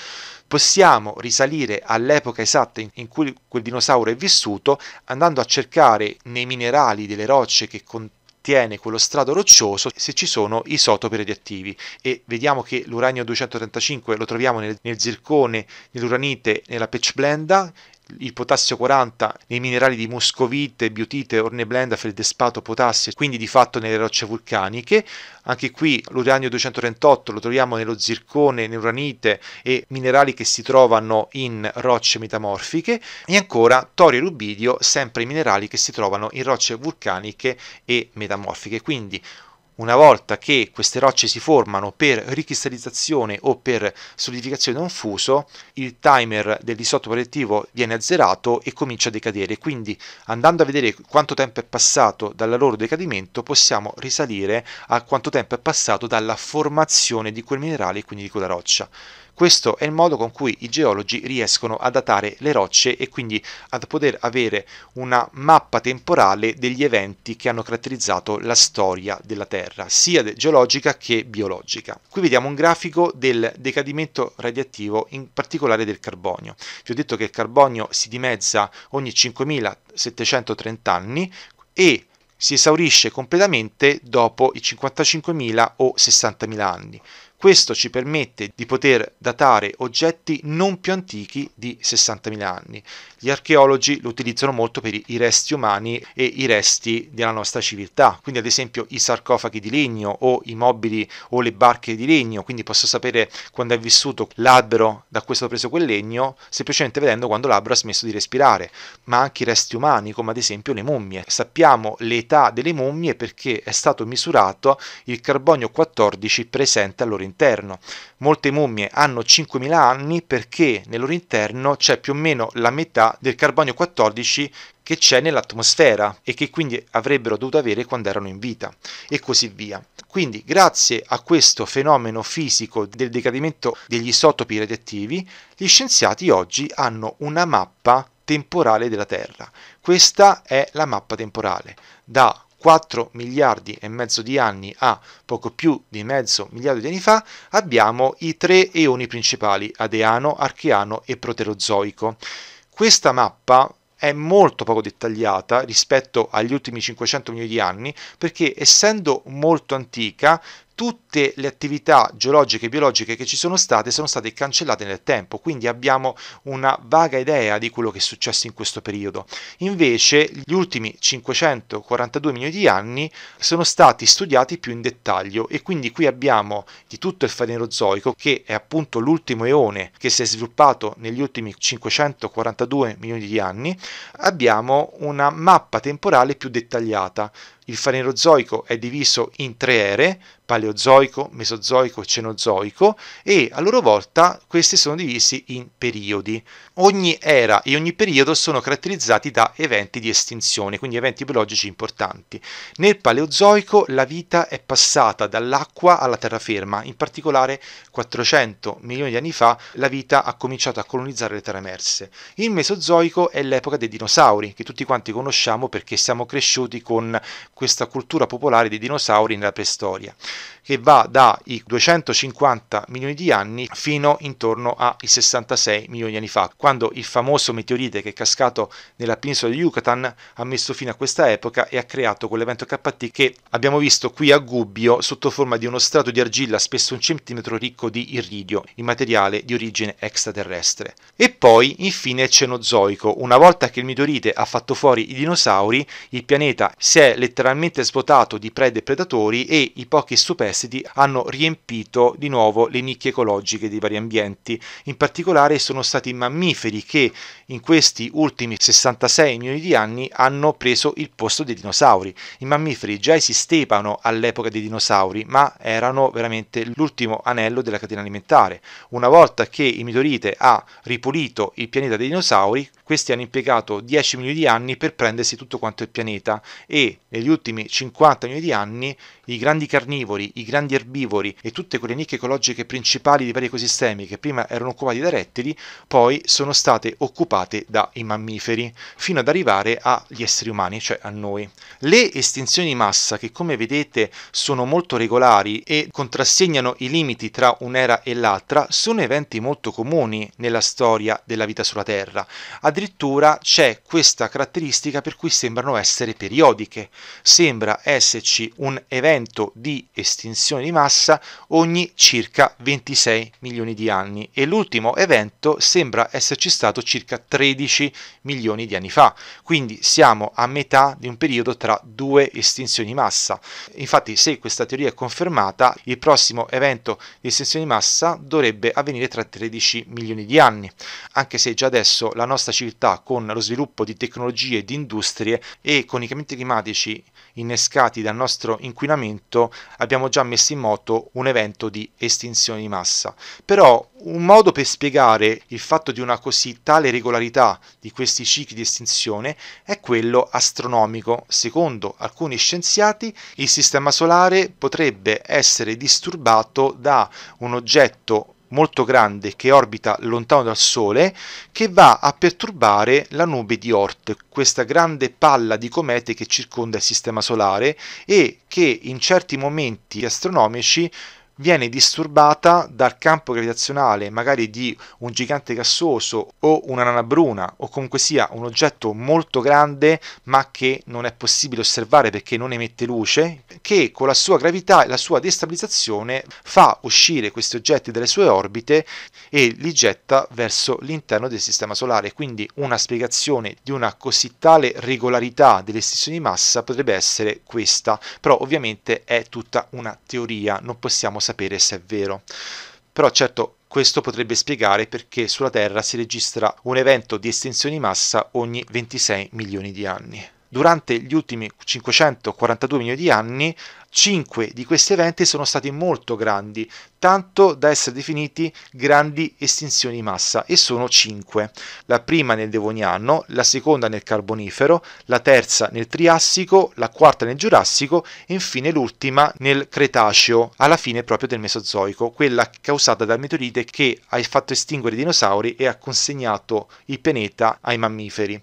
possiamo risalire all'epoca esatta in cui quel dinosauro è vissuto andando a cercare nei minerali delle rocce che contengono contiene quello strato roccioso se ci sono isotopi radioattivi e vediamo che l'uranio 235 lo troviamo nel, nel zircone, nell'uranite, nella pechblenda, il potassio 40 nei minerali di muscovite, biotite, orneblenda, feldespato, potassio, quindi di fatto nelle rocce vulcaniche. Anche qui l'uranio 238 lo troviamo nello zircone, neuranite e minerali che si trovano in rocce metamorfiche e ancora torio e rubidio, sempre minerali che si trovano in rocce vulcaniche e metamorfiche. Quindi una volta che queste rocce si formano per ricristallizzazione o per solidificazione da un fuso, il timer dell'isotopo radioattivo viene azzerato e comincia a decadere. Quindi, andando a vedere quanto tempo è passato dal loro decadimento, possiamo risalire a quanto tempo è passato dalla formazione di quel minerale e quindi di quella roccia. Questo è il modo con cui i geologi riescono a datare le rocce e quindi ad poter avere una mappa temporale degli eventi che hanno caratterizzato la storia della Terra, sia geologica che biologica. Qui vediamo un grafico del decadimento radioattivo, in particolare del carbonio. Vi ho detto che il carbonio si dimezza ogni 5730 anni e si esaurisce completamente dopo i 55.000 o 60.000 anni. Questo ci permette di poter datare oggetti non più antichi di 60.000 anni. Gli archeologi lo utilizzano molto per i resti umani e i resti della nostra civiltà, quindi ad esempio i sarcofagi di legno o i mobili o le barche di legno, quindi posso sapere quando è vissuto l'albero da questo ho preso quel legno, semplicemente vedendo quando l'albero ha smesso di respirare, ma anche i resti umani come ad esempio le mummie. Sappiamo l'età delle mummie perché è stato misurato il carbonio 14 presente all'origine interno. Molte mummie hanno 5.000 anni perché nel loro interno c'è più o meno la metà del carbonio 14 che c'è nell'atmosfera e che quindi avrebbero dovuto avere quando erano in vita e così via. Quindi grazie a questo fenomeno fisico del decadimento degli isotopi radioattivi, gli scienziati oggi hanno una mappa temporale della Terra. Questa è la mappa temporale, da 4 miliardi e mezzo di anni a poco più di mezzo miliardo di anni fa, abbiamo i tre eoni principali, Adeano, Archeano e Proterozoico. Questa mappa è molto poco dettagliata rispetto agli ultimi 500 milioni di anni perché essendo molto antica tutte le attività geologiche e biologiche che ci sono state sono state cancellate nel tempo, quindi abbiamo una vaga idea di quello che è successo in questo periodo. Invece gli ultimi 542 milioni di anni sono stati studiati più in dettaglio e quindi qui abbiamo di tutto il Fanerozoico che è appunto l'ultimo eone che si è sviluppato negli ultimi 542 milioni di anni, abbiamo una mappa temporale più dettagliata il fanerozoico è diviso in tre ere, paleozoico, mesozoico cenozoico, e a loro volta questi sono divisi in periodi. Ogni era e ogni periodo sono caratterizzati da eventi di estinzione, quindi eventi biologici importanti. Nel paleozoico la vita è passata dall'acqua alla terraferma, in particolare 400 milioni di anni fa la vita ha cominciato a colonizzare le terre emerse. Il mesozoico è l'epoca dei dinosauri, che tutti quanti conosciamo perché siamo cresciuti con questa cultura popolare dei dinosauri nella preistoria, che va dai 250 milioni di anni fino intorno ai 66 milioni di anni fa, quando il famoso meteorite che è cascato nella penisola di Yucatan ha messo fine a questa epoca e ha creato quell'evento KT che abbiamo visto qui a Gubbio sotto forma di uno strato di argilla spesso un centimetro ricco di irridio, il materiale di origine extraterrestre. E poi infine il Cenozoico, una volta che il meteorite ha fatto fuori i dinosauri, il pianeta si è letteralmente letteralmente svuotato di prede e predatori e i pochi superstiti hanno riempito di nuovo le nicchie ecologiche dei vari ambienti. In particolare sono stati i mammiferi che in questi ultimi 66 milioni di anni hanno preso il posto dei dinosauri. I mammiferi già esistevano all'epoca dei dinosauri, ma erano veramente l'ultimo anello della catena alimentare. Una volta che il meteorite ha ripulito il pianeta dei dinosauri, questi hanno impiegato 10 milioni di anni per prendersi tutto quanto il pianeta e negli ultimi ultimi 50 milioni di anni i grandi carnivori, i grandi erbivori e tutte quelle nicchie ecologiche principali di vari ecosistemi che prima erano occupati da rettili, poi sono state occupate dai mammiferi, fino ad arrivare agli esseri umani, cioè a noi. Le estinzioni di massa, che come vedete sono molto regolari e contrassegnano i limiti tra un'era e l'altra, sono eventi molto comuni nella storia della vita sulla Terra. Addirittura c'è questa caratteristica per cui sembrano essere periodiche. Sembra esserci un evento evento di estinzione di massa ogni circa 26 milioni di anni e l'ultimo evento sembra esserci stato circa 13 milioni di anni fa, quindi siamo a metà di un periodo tra due estinzioni di massa. Infatti se questa teoria è confermata, il prossimo evento di estinzione di massa dovrebbe avvenire tra 13 milioni di anni, anche se già adesso la nostra civiltà con lo sviluppo di tecnologie e di industrie e con i cambiamenti climatici innescati dal nostro inquinamento momento abbiamo già messo in moto un evento di estinzione di massa. Però un modo per spiegare il fatto di una così tale regolarità di questi cicli di estinzione è quello astronomico. Secondo alcuni scienziati, il sistema solare potrebbe essere disturbato da un oggetto molto grande che orbita lontano dal Sole che va a perturbare la nube di Oort, questa grande palla di comete che circonda il Sistema Solare e che in certi momenti astronomici viene disturbata dal campo gravitazionale magari di un gigante gassoso o una nana bruna o comunque sia un oggetto molto grande ma che non è possibile osservare perché non emette luce, che con la sua gravità e la sua destabilizzazione fa uscire questi oggetti dalle sue orbite e li getta verso l'interno del sistema solare. Quindi una spiegazione di una così tale regolarità delle dell'estizione di massa potrebbe essere questa, però ovviamente è tutta una teoria, non possiamo sapere sapere se è vero. Però certo questo potrebbe spiegare perché sulla Terra si registra un evento di estinzione di massa ogni 26 milioni di anni. Durante gli ultimi 542 milioni di anni 5 di questi eventi sono stati molto grandi, tanto da essere definiti grandi estinzioni di massa, e sono 5. La prima nel Devoniano, la seconda nel Carbonifero, la terza nel Triassico, la quarta nel Giurassico e infine l'ultima nel Cretaceo, alla fine proprio del Mesozoico, quella causata dal meteorite che ha fatto estinguere i dinosauri e ha consegnato il pianeta ai mammiferi.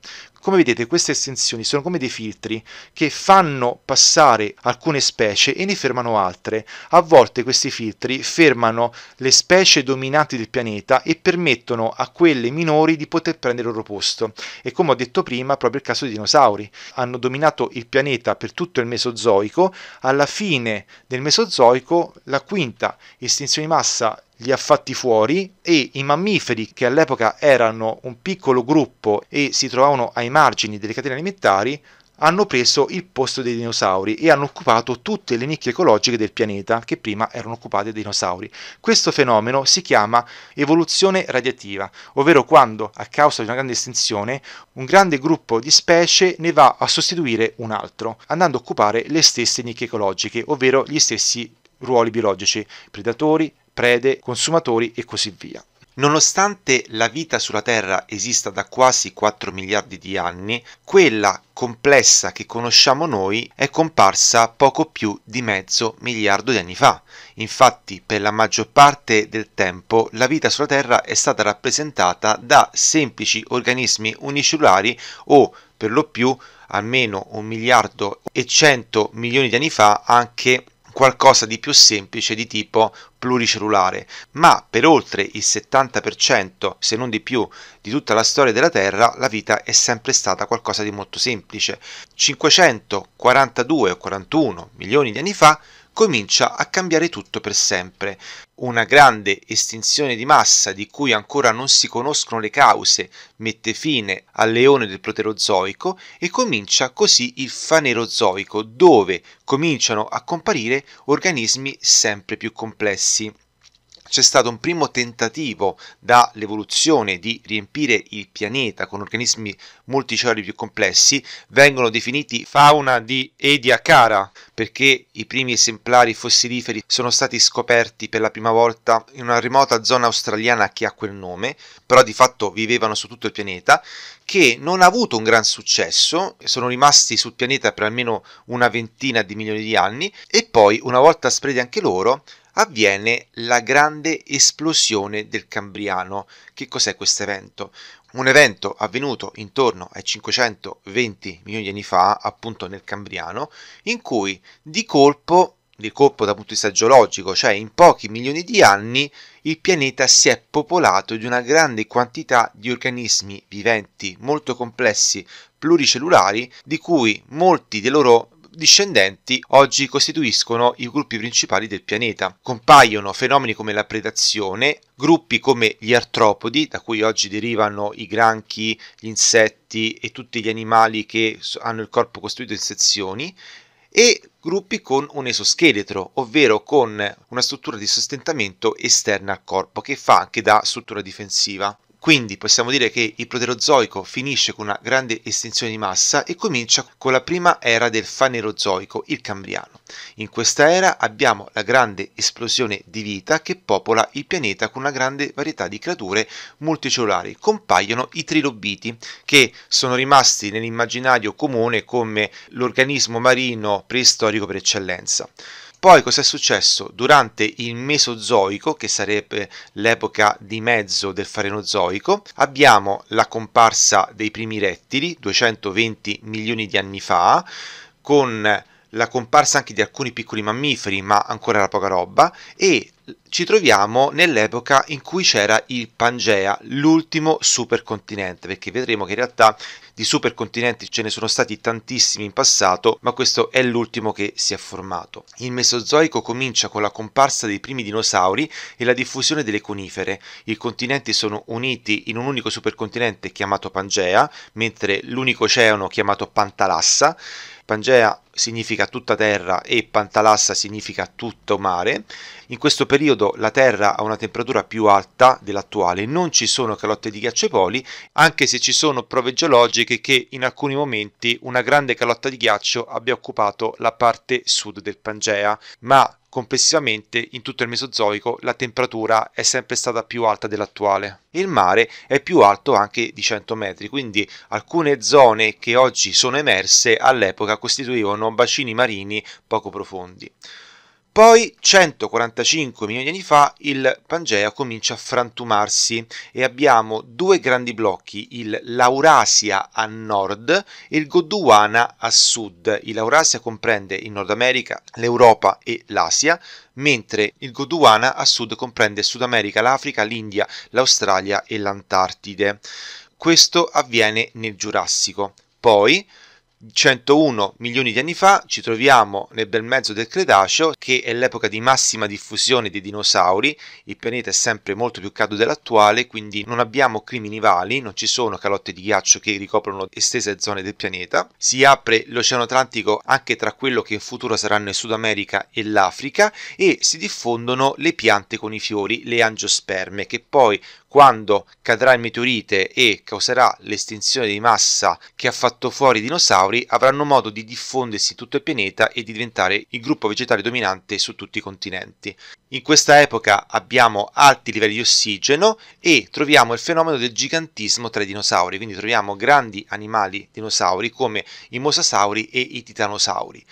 Come vedete queste estensioni sono come dei filtri che fanno passare alcune specie e ne fermano altre. A volte questi filtri fermano le specie dominanti del pianeta e permettono a quelle minori di poter prendere il loro posto. E come ho detto prima, proprio il caso dei dinosauri. Hanno dominato il pianeta per tutto il Mesozoico, alla fine del Mesozoico la quinta estinzione di massa li ha fatti fuori e i mammiferi che all'epoca erano un piccolo gruppo e si trovavano ai margini delle catene alimentari hanno preso il posto dei dinosauri e hanno occupato tutte le nicchie ecologiche del pianeta che prima erano occupate dai dinosauri. Questo fenomeno si chiama evoluzione radiativa, ovvero quando, a causa di una grande estinzione, un grande gruppo di specie ne va a sostituire un altro, andando a occupare le stesse nicchie ecologiche, ovvero gli stessi ruoli biologici, predatori, prede, consumatori e così via. Nonostante la vita sulla Terra esista da quasi 4 miliardi di anni, quella complessa che conosciamo noi è comparsa poco più di mezzo miliardo di anni fa. Infatti, per la maggior parte del tempo, la vita sulla Terra è stata rappresentata da semplici organismi unicellulari o, per lo più, almeno un miliardo e cento milioni di anni fa, anche qualcosa di più semplice di tipo pluricellulare, ma per oltre il 70%, se non di più, di tutta la storia della Terra, la vita è sempre stata qualcosa di molto semplice. 542 o 41 milioni di anni fa comincia a cambiare tutto per sempre. Una grande estinzione di massa di cui ancora non si conoscono le cause mette fine al leone del Proterozoico e comincia così il Fanerozoico, dove cominciano a comparire organismi sempre più complessi c'è stato un primo tentativo dall'evoluzione di riempire il pianeta con organismi multicellulari più complessi, vengono definiti fauna di Ediacara perché i primi esemplari fossiliferi sono stati scoperti per la prima volta in una remota zona australiana che ha quel nome, però di fatto vivevano su tutto il pianeta, che non ha avuto un gran successo, sono rimasti sul pianeta per almeno una ventina di milioni di anni e poi, una volta spredi anche loro, avviene la grande esplosione del Cambriano. Che cos'è questo evento? Un evento avvenuto intorno ai 520 milioni di anni fa, appunto nel Cambriano, in cui di colpo, di colpo dal punto di vista geologico, cioè in pochi milioni di anni, il pianeta si è popolato di una grande quantità di organismi viventi molto complessi pluricellulari, di cui molti dei loro discendenti oggi costituiscono i gruppi principali del pianeta. Compaiono fenomeni come la predazione, gruppi come gli artropodi, da cui oggi derivano i granchi, gli insetti e tutti gli animali che hanno il corpo costruito in sezioni, e gruppi con un esoscheletro, ovvero con una struttura di sostentamento esterna al corpo che fa anche da struttura difensiva. Quindi possiamo dire che il Proterozoico finisce con una grande estinzione di massa e comincia con la prima era del Fanerozoico, il Cambriano. In questa era abbiamo la grande esplosione di vita che popola il pianeta con una grande varietà di creature multicellulari. Compaiono i trilobiti, che sono rimasti nell'immaginario comune come l'organismo marino preistorico per eccellenza. Poi cosa è successo? Durante il Mesozoico, che sarebbe l'epoca di mezzo del Farenozoico, abbiamo la comparsa dei primi rettili 220 milioni di anni fa con la comparsa anche di alcuni piccoli mammiferi, ma ancora era poca roba, e ci troviamo nell'epoca in cui c'era il Pangea, l'ultimo supercontinente, perché vedremo che in realtà di supercontinenti ce ne sono stati tantissimi in passato, ma questo è l'ultimo che si è formato. Il Mesozoico comincia con la comparsa dei primi dinosauri e la diffusione delle conifere. I continenti sono uniti in un unico supercontinente chiamato Pangea, mentre l'unico oceano chiamato Pantalassa Pangea significa tutta terra e Pantalassa significa tutto mare. In questo periodo la terra ha una temperatura più alta dell'attuale, non ci sono calotte di ghiaccio ai poli, anche se ci sono prove geologiche che in alcuni momenti una grande calotta di ghiaccio abbia occupato la parte sud del Pangea, ma Complessivamente, in tutto il Mesozoico, la temperatura è sempre stata più alta dell'attuale. Il mare è più alto anche di 100 metri, quindi alcune zone che oggi sono emerse all'epoca costituivano bacini marini poco profondi. Poi, 145 milioni di anni fa, il Pangea comincia a frantumarsi e abbiamo due grandi blocchi, il Laurasia a nord e il Gondwana a sud. Il Laurasia comprende il Nord America, l'Europa e l'Asia, mentre il Gondwana a sud comprende Sud America, l'Africa, l'India, l'Australia e l'Antartide. Questo avviene nel Giurassico. Poi, 101 milioni di anni fa ci troviamo nel bel mezzo del Cretaceo, che è l'epoca di massima diffusione dei dinosauri, il pianeta è sempre molto più caldo dell'attuale, quindi non abbiamo crimini vali, non ci sono calotte di ghiaccio che ricoprono estese zone del pianeta. Si apre l'Oceano Atlantico anche tra quello che in futuro saranno il Sud America e l'Africa e si diffondono le piante con i fiori, le angiosperme, che poi quando cadrà il meteorite e causerà l'estinzione di massa che ha fatto fuori i dinosauri, avranno modo di diffondersi tutto il pianeta e di diventare il gruppo vegetale dominante su tutti i continenti. In questa epoca abbiamo alti livelli di ossigeno e troviamo il fenomeno del gigantismo tra i dinosauri, quindi troviamo grandi animali dinosauri come i mosasauri e i titanosauri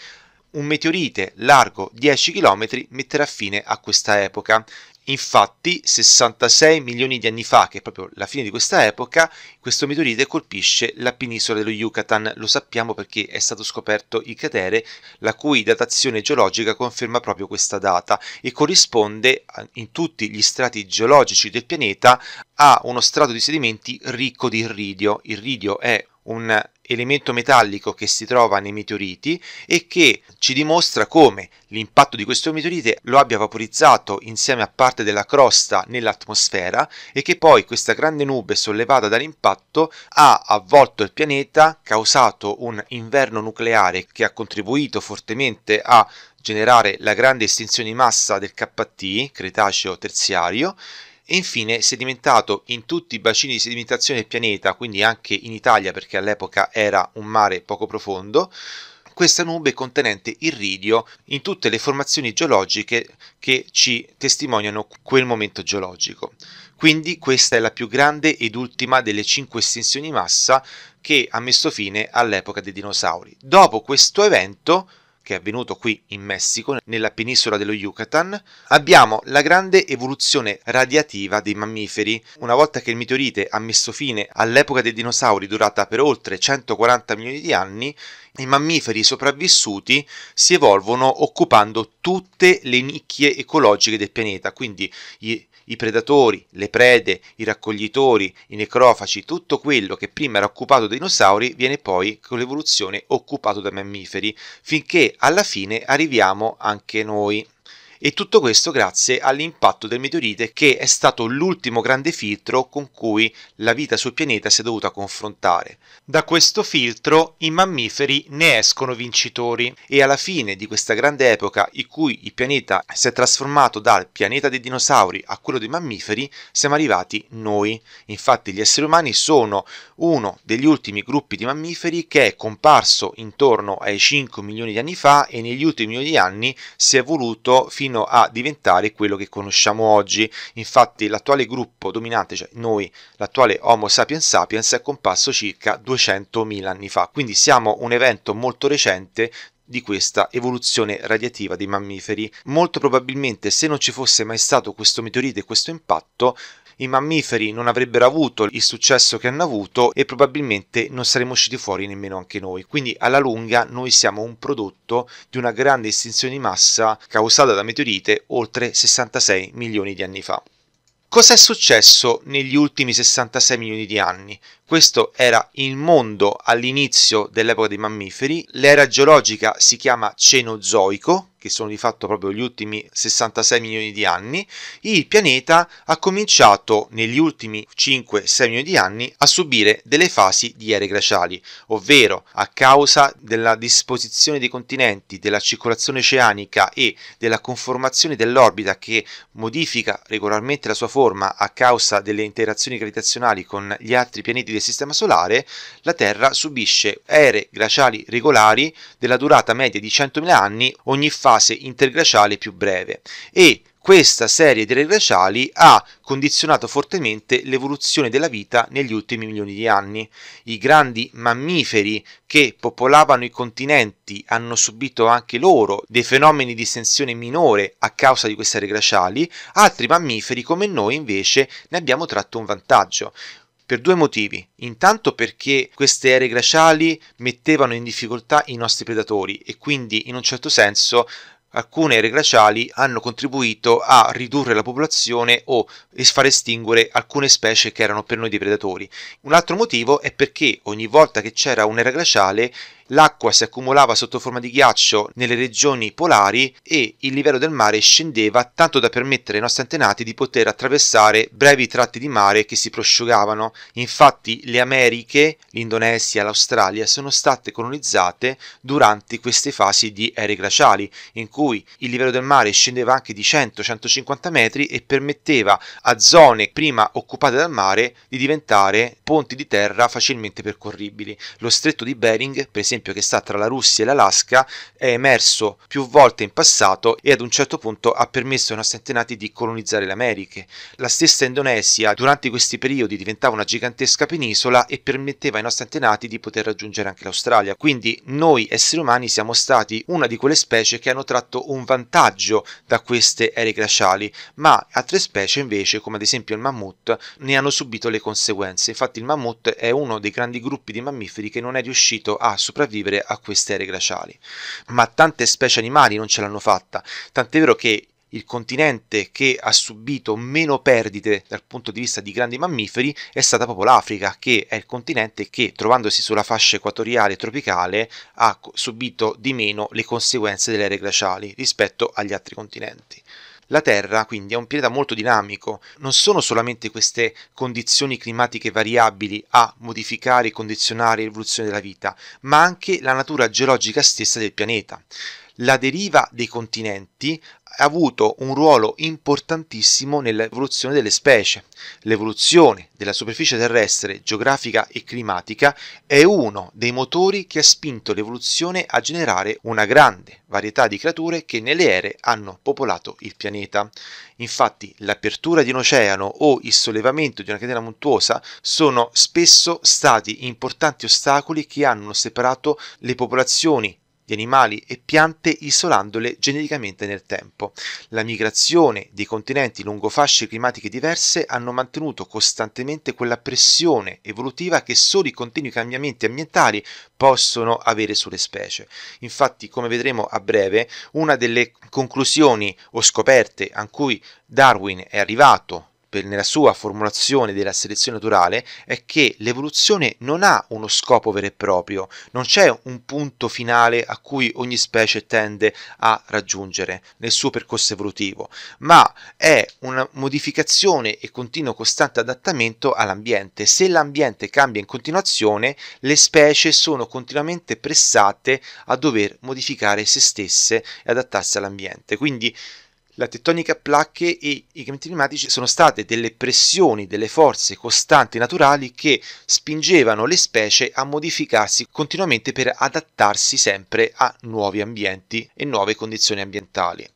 un meteorite largo 10 km metterà fine a questa epoca Infatti, 66 milioni di anni fa, che è proprio la fine di questa epoca, questo meteorite colpisce la penisola dello Yucatan. Lo sappiamo perché è stato scoperto il cratere, la cui datazione geologica conferma proprio questa data e corrisponde in tutti gli strati geologici del pianeta a uno strato di sedimenti ricco di irridio. Iridio è un elemento metallico che si trova nei meteoriti e che ci dimostra come l'impatto di questo meteorite lo abbia vaporizzato insieme a parte della crosta nell'atmosfera e che poi questa grande nube sollevata dall'impatto ha avvolto il pianeta, causato un inverno nucleare che ha contribuito fortemente a generare la grande estinzione di massa del KT, Cretaceo terziario, e infine sedimentato in tutti i bacini di sedimentazione del pianeta, quindi anche in Italia perché all'epoca era un mare poco profondo, questa nube contenente irridio in tutte le formazioni geologiche che ci testimoniano quel momento geologico. Quindi questa è la più grande ed ultima delle cinque estinzioni massa che ha messo fine all'epoca dei dinosauri. Dopo questo evento che è avvenuto qui in Messico, nella penisola dello Yucatan, abbiamo la grande evoluzione radiativa dei mammiferi. Una volta che il meteorite ha messo fine all'epoca dei dinosauri durata per oltre 140 milioni di anni, i mammiferi sopravvissuti si evolvono occupando tutte le nicchie ecologiche del pianeta, quindi gli i predatori, le prede, i raccoglitori, i necrofaci, tutto quello che prima era occupato dai dinosauri viene poi con l'evoluzione occupato dai mammiferi, finché alla fine arriviamo anche noi e tutto questo grazie all'impatto del meteorite che è stato l'ultimo grande filtro con cui la vita sul pianeta si è dovuta confrontare. Da questo filtro i mammiferi ne escono vincitori e alla fine di questa grande epoca in cui il pianeta si è trasformato dal pianeta dei dinosauri a quello dei mammiferi siamo arrivati noi. Infatti gli esseri umani sono uno degli ultimi gruppi di mammiferi che è comparso intorno ai 5 milioni di anni fa e negli ultimi milioni di anni si è evoluto fino fino a diventare quello che conosciamo oggi. Infatti l'attuale gruppo dominante, cioè noi, l'attuale Homo sapiens sapiens, è comparso circa 200.000 anni fa, quindi siamo un evento molto recente di questa evoluzione radiativa dei mammiferi. Molto probabilmente se non ci fosse mai stato questo meteorite e questo impatto, i mammiferi non avrebbero avuto il successo che hanno avuto e probabilmente non saremmo usciti fuori nemmeno anche noi. Quindi alla lunga noi siamo un prodotto di una grande estinzione di massa causata da meteorite oltre 66 milioni di anni fa. Cos'è successo negli ultimi 66 milioni di anni? Questo era il mondo all'inizio dell'epoca dei mammiferi, l'era geologica si chiama Cenozoico, che sono di fatto proprio gli ultimi 66 milioni di anni, il pianeta ha cominciato negli ultimi 5-6 milioni di anni a subire delle fasi di ere glaciali, ovvero a causa della disposizione dei continenti, della circolazione oceanica e della conformazione dell'orbita che modifica regolarmente la sua forma a causa delle interazioni gravitazionali con gli altri pianeti del Sistema Solare, la Terra subisce ere glaciali regolari della durata media di 100.000 anni, ogni fase interglaciale più breve, e questa serie di ere glaciali ha condizionato fortemente l'evoluzione della vita negli ultimi milioni di anni. I grandi mammiferi che popolavano i continenti hanno subito anche loro dei fenomeni di estensione minore a causa di queste ere glaciali, altri mammiferi come noi invece ne abbiamo tratto un vantaggio. Per due motivi. Intanto perché queste ere glaciali mettevano in difficoltà i nostri predatori e quindi in un certo senso alcune ere glaciali hanno contribuito a ridurre la popolazione o far estinguere alcune specie che erano per noi dei predatori. Un altro motivo è perché ogni volta che c'era un'era glaciale l'acqua si accumulava sotto forma di ghiaccio nelle regioni polari e il livello del mare scendeva tanto da permettere ai nostri antenati di poter attraversare brevi tratti di mare che si prosciugavano. Infatti le Americhe, l'Indonesia, l'Australia sono state colonizzate durante queste fasi di ere glaciali, in cui il livello del mare scendeva anche di 100-150 metri e permetteva a zone prima occupate dal mare di diventare ponti di terra facilmente percorribili. Lo stretto di Bering, per esempio, esempio che sta tra la Russia e l'Alaska è emerso più volte in passato e ad un certo punto ha permesso ai nostri antenati di colonizzare le Americhe. La stessa Indonesia durante questi periodi diventava una gigantesca penisola e permetteva ai nostri antenati di poter raggiungere anche l'Australia. Quindi noi esseri umani siamo stati una di quelle specie che hanno tratto un vantaggio da queste ere glaciali, ma altre specie invece, come ad esempio il mammut, ne hanno subito le conseguenze. Infatti il mammut è uno dei grandi gruppi di mammiferi che non è riuscito a sopravvivere sopravvivere a queste ere glaciali. Ma tante specie animali non ce l'hanno fatta, tant'è vero che il continente che ha subito meno perdite dal punto di vista di grandi mammiferi è stata proprio l'Africa, che è il continente che, trovandosi sulla fascia equatoriale tropicale, ha subito di meno le conseguenze delle ere glaciali rispetto agli altri continenti. La Terra quindi è un pianeta molto dinamico, non sono solamente queste condizioni climatiche variabili a modificare e condizionare l'evoluzione della vita, ma anche la natura geologica stessa del pianeta la deriva dei continenti ha avuto un ruolo importantissimo nell'evoluzione delle specie. L'evoluzione della superficie terrestre geografica e climatica è uno dei motori che ha spinto l'evoluzione a generare una grande varietà di creature che nelle ere hanno popolato il pianeta. Infatti l'apertura di un oceano o il sollevamento di una catena montuosa sono spesso stati importanti ostacoli che hanno separato le popolazioni di animali e piante isolandole genericamente nel tempo. La migrazione dei continenti lungo fasce climatiche diverse hanno mantenuto costantemente quella pressione evolutiva che solo i continui cambiamenti ambientali possono avere sulle specie. Infatti, come vedremo a breve, una delle conclusioni o scoperte a cui Darwin è arrivato per, nella sua formulazione della selezione naturale è che l'evoluzione non ha uno scopo vero e proprio, non c'è un punto finale a cui ogni specie tende a raggiungere nel suo percorso evolutivo, ma è una modificazione e continuo costante adattamento all'ambiente. Se l'ambiente cambia in continuazione, le specie sono continuamente pressate a dover modificare se stesse e adattarsi all'ambiente. Quindi la tettonica a placche e i cambiamenti climatici sono state delle pressioni, delle forze costanti naturali che spingevano le specie a modificarsi continuamente per adattarsi sempre a nuovi ambienti e nuove condizioni ambientali.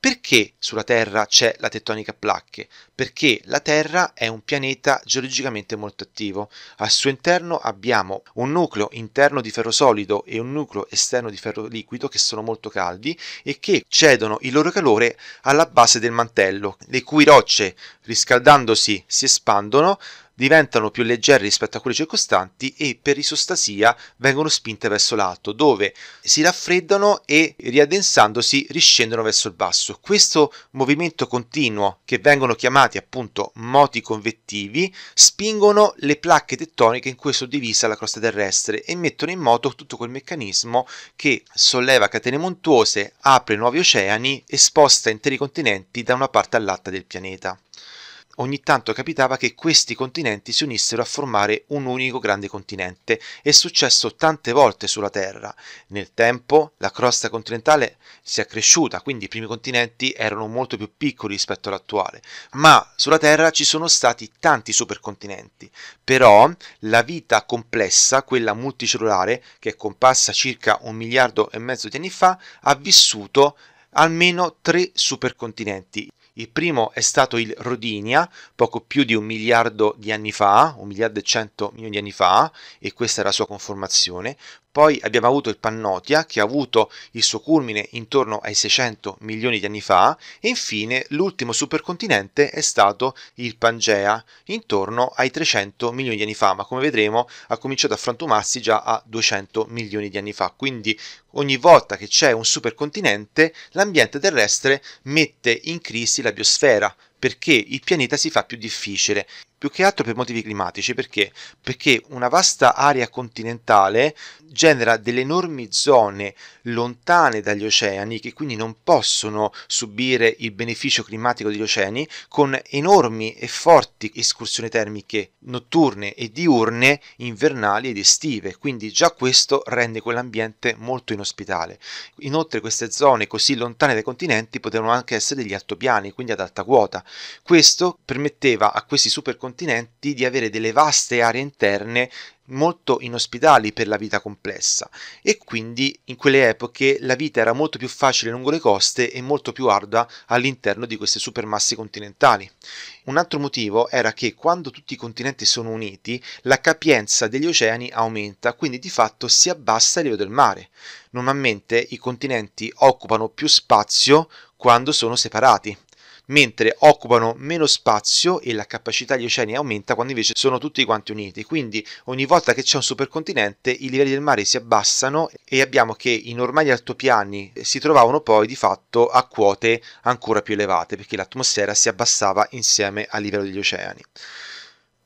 Perché sulla Terra c'è la tettonica a placche? Perché la Terra è un pianeta geologicamente molto attivo. Al suo interno abbiamo un nucleo interno di ferro solido e un nucleo esterno di ferro liquido che sono molto caldi e che cedono il loro calore alla base del mantello, le cui rocce riscaldandosi si espandono diventano più leggeri rispetto a quelle circostanti e per isostasia vengono spinte verso l'alto, dove si raffreddano e riaddensandosi riscendono verso il basso. Questo movimento continuo, che vengono chiamati appunto moti convettivi, spingono le placche tettoniche in cui è suddivisa la crosta terrestre e mettono in moto tutto quel meccanismo che solleva catene montuose, apre nuovi oceani e sposta interi continenti da una parte all'altra del pianeta ogni tanto capitava che questi continenti si unissero a formare un unico grande continente. È successo tante volte sulla Terra. Nel tempo la crosta continentale si è cresciuta, quindi i primi continenti erano molto più piccoli rispetto all'attuale, ma sulla Terra ci sono stati tanti supercontinenti. Però la vita complessa, quella multicellulare, che è comparsa circa un miliardo e mezzo di anni fa, ha vissuto almeno tre supercontinenti. Il primo è stato il Rodinia, poco più di un miliardo di anni fa, un miliardo e cento milioni di anni fa, e questa è la sua conformazione. Poi abbiamo avuto il Pannotia che ha avuto il suo culmine intorno ai 600 milioni di anni fa e infine l'ultimo supercontinente è stato il Pangea intorno ai 300 milioni di anni fa, ma come vedremo ha cominciato a frantumarsi già a 200 milioni di anni fa, quindi ogni volta che c'è un supercontinente l'ambiente terrestre mette in crisi la biosfera, perché il pianeta si fa più difficile, più che altro per motivi climatici, perché? Perché una vasta area continentale genera delle enormi zone lontane dagli oceani che quindi non possono subire il beneficio climatico degli oceani con enormi e forti escursioni termiche notturne e diurne, invernali ed estive, quindi già questo rende quell'ambiente molto inospitale. Inoltre queste zone così lontane dai continenti potevano anche essere degli altopiani, quindi ad alta quota, questo permetteva a questi supercontinenti di avere delle vaste aree interne molto inospitali per la vita complessa e quindi in quelle epoche la vita era molto più facile lungo le coste e molto più ardua all'interno di queste supermasse continentali. Un altro motivo era che quando tutti i continenti sono uniti la capienza degli oceani aumenta, quindi di fatto si abbassa il livello del mare. Normalmente i continenti occupano più spazio quando sono separati mentre occupano meno spazio e la capacità degli oceani aumenta quando invece sono tutti quanti uniti. Quindi ogni volta che c'è un supercontinente i livelli del mare si abbassano e abbiamo che i normali altopiani eh, si trovavano poi di fatto a quote ancora più elevate perché l'atmosfera si abbassava insieme al livello degli oceani.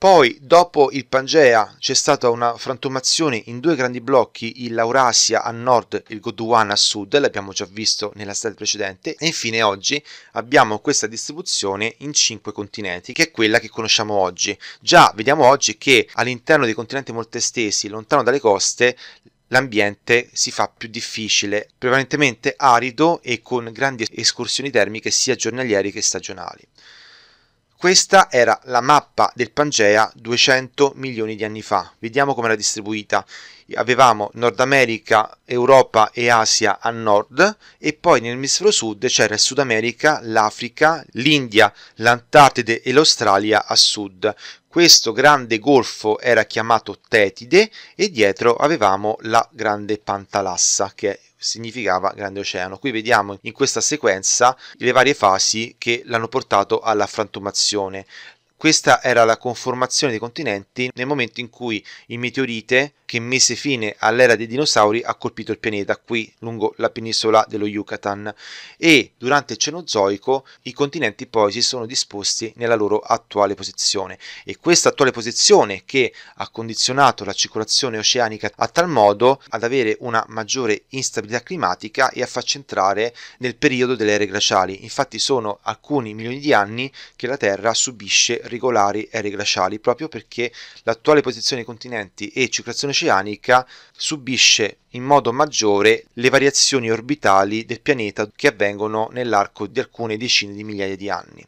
Poi, dopo il Pangea, c'è stata una frantumazione in due grandi blocchi, il Laurasia a nord e il Gondwana a sud, l'abbiamo già visto nella slide precedente, e infine oggi abbiamo questa distribuzione in cinque continenti, che è quella che conosciamo oggi. Già vediamo oggi che all'interno dei continenti molto estesi, lontano dalle coste, l'ambiente si fa più difficile, prevalentemente arido e con grandi escursioni termiche sia giornalieri che stagionali. Questa era la mappa del Pangea 200 milioni di anni fa. Vediamo come era distribuita. Avevamo Nord America, Europa e Asia a nord e poi nell'emisfero sud c'era il Sud America, l'Africa, l'India, l'Antartide e l'Australia a sud. Questo grande golfo era chiamato Tetide e dietro avevamo la grande Pantalassa che è significava grande oceano. Qui vediamo in questa sequenza le varie fasi che l'hanno portato alla frantumazione. Questa era la conformazione dei continenti nel momento in cui il meteorite che mise fine all'era dei dinosauri ha colpito il pianeta qui lungo la penisola dello Yucatan e durante il Cenozoico i continenti poi si sono disposti nella loro attuale posizione e questa attuale posizione che ha condizionato la circolazione oceanica a tal modo ad avere una maggiore instabilità climatica e a farci entrare nel periodo delle ere glaciali. Infatti sono alcuni milioni di anni che la Terra subisce regolari e reglasciali, proprio perché l'attuale posizione dei continenti e circolazione oceanica subisce in modo maggiore le variazioni orbitali del pianeta che avvengono nell'arco di alcune decine di migliaia di anni.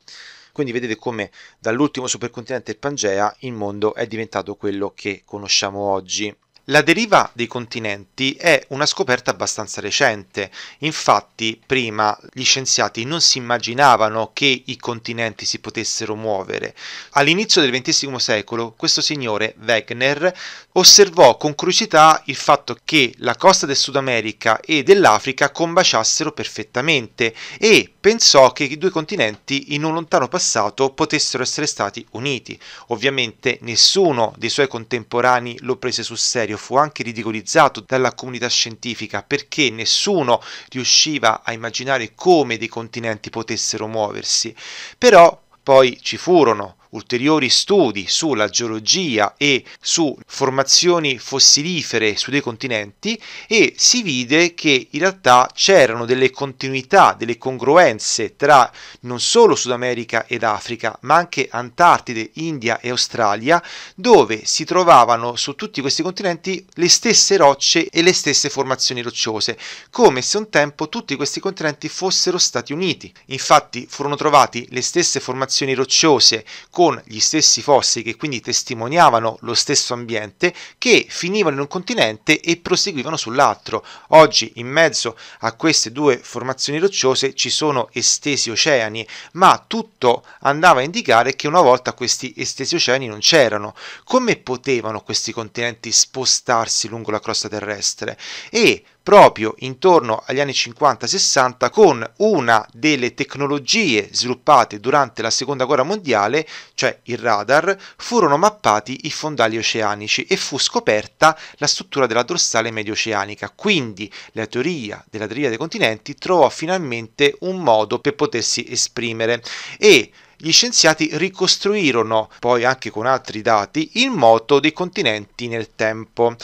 Quindi vedete come dall'ultimo supercontinente Pangea il mondo è diventato quello che conosciamo oggi. La deriva dei continenti è una scoperta abbastanza recente, infatti prima gli scienziati non si immaginavano che i continenti si potessero muovere. All'inizio del XX secolo questo signore, Wegener, osservò con curiosità il fatto che la costa del Sud America e dell'Africa combaciassero perfettamente e pensò che i due continenti in un lontano passato potessero essere stati uniti. Ovviamente nessuno dei suoi contemporanei lo prese sul serio, fu anche ridicolizzato dalla comunità scientifica perché nessuno riusciva a immaginare come dei continenti potessero muoversi. Però poi ci furono ulteriori studi sulla geologia e su formazioni fossilifere su dei continenti e si vide che in realtà c'erano delle continuità, delle congruenze tra non solo Sud America ed Africa, ma anche Antartide, India e Australia, dove si trovavano su tutti questi continenti le stesse rocce e le stesse formazioni rocciose, come se un tempo tutti questi continenti fossero stati uniti. Infatti furono trovati le stesse formazioni rocciose con con gli stessi fossili che quindi testimoniavano lo stesso ambiente che finivano in un continente e proseguivano sull'altro. Oggi in mezzo a queste due formazioni rocciose ci sono estesi oceani, ma tutto andava a indicare che una volta questi estesi oceani non c'erano. Come potevano questi continenti spostarsi lungo la crosta terrestre? E proprio intorno agli anni 50-60 con una delle tecnologie sviluppate durante la seconda guerra mondiale, cioè il radar, furono mappati i fondali oceanici e fu scoperta la struttura della dorsale medioceanica. Quindi la teoria della teoria dei continenti trovò finalmente un modo per potersi esprimere e gli scienziati ricostruirono poi anche con altri dati il moto dei continenti nel tempo.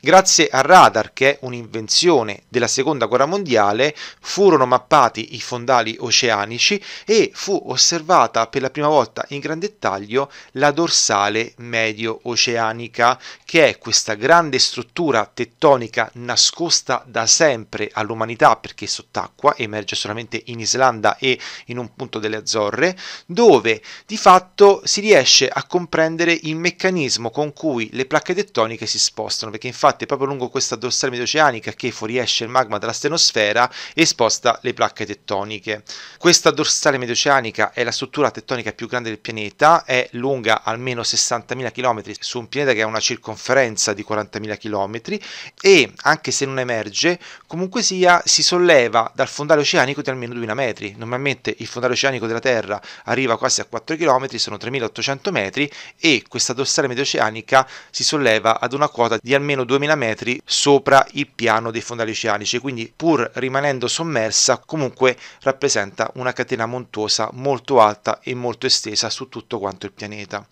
Grazie al radar, che è un'invenzione della Seconda Guerra Mondiale, furono mappati i fondali oceanici e fu osservata per la prima volta in gran dettaglio la dorsale medio-oceanica, che è questa grande struttura tettonica nascosta da sempre all'umanità perché sott'acqua, emerge solamente in Islanda e in un punto delle Azzorre, dove di fatto si riesce a comprendere il meccanismo con cui le placche tettoniche si spostano, perché infatti infatti è proprio lungo questa dorsale medioceanica che fuoriesce il magma dalla stenosfera e sposta le placche tettoniche. Questa dorsale medioceanica è la struttura tettonica più grande del pianeta, è lunga almeno 60.000 km su un pianeta che ha una circonferenza di 40.000 km e anche se non emerge, comunque sia si solleva dal fondale oceanico di almeno 2.000 metri. Normalmente il fondale oceanico della Terra arriva quasi a 4 km, sono 3.800 metri e questa dorsale medioceanica si solleva ad una quota di almeno 2.000 2000 metri sopra il piano dei fondali oceanici, quindi pur rimanendo sommersa comunque rappresenta una catena montuosa molto alta e molto estesa su tutto quanto il pianeta.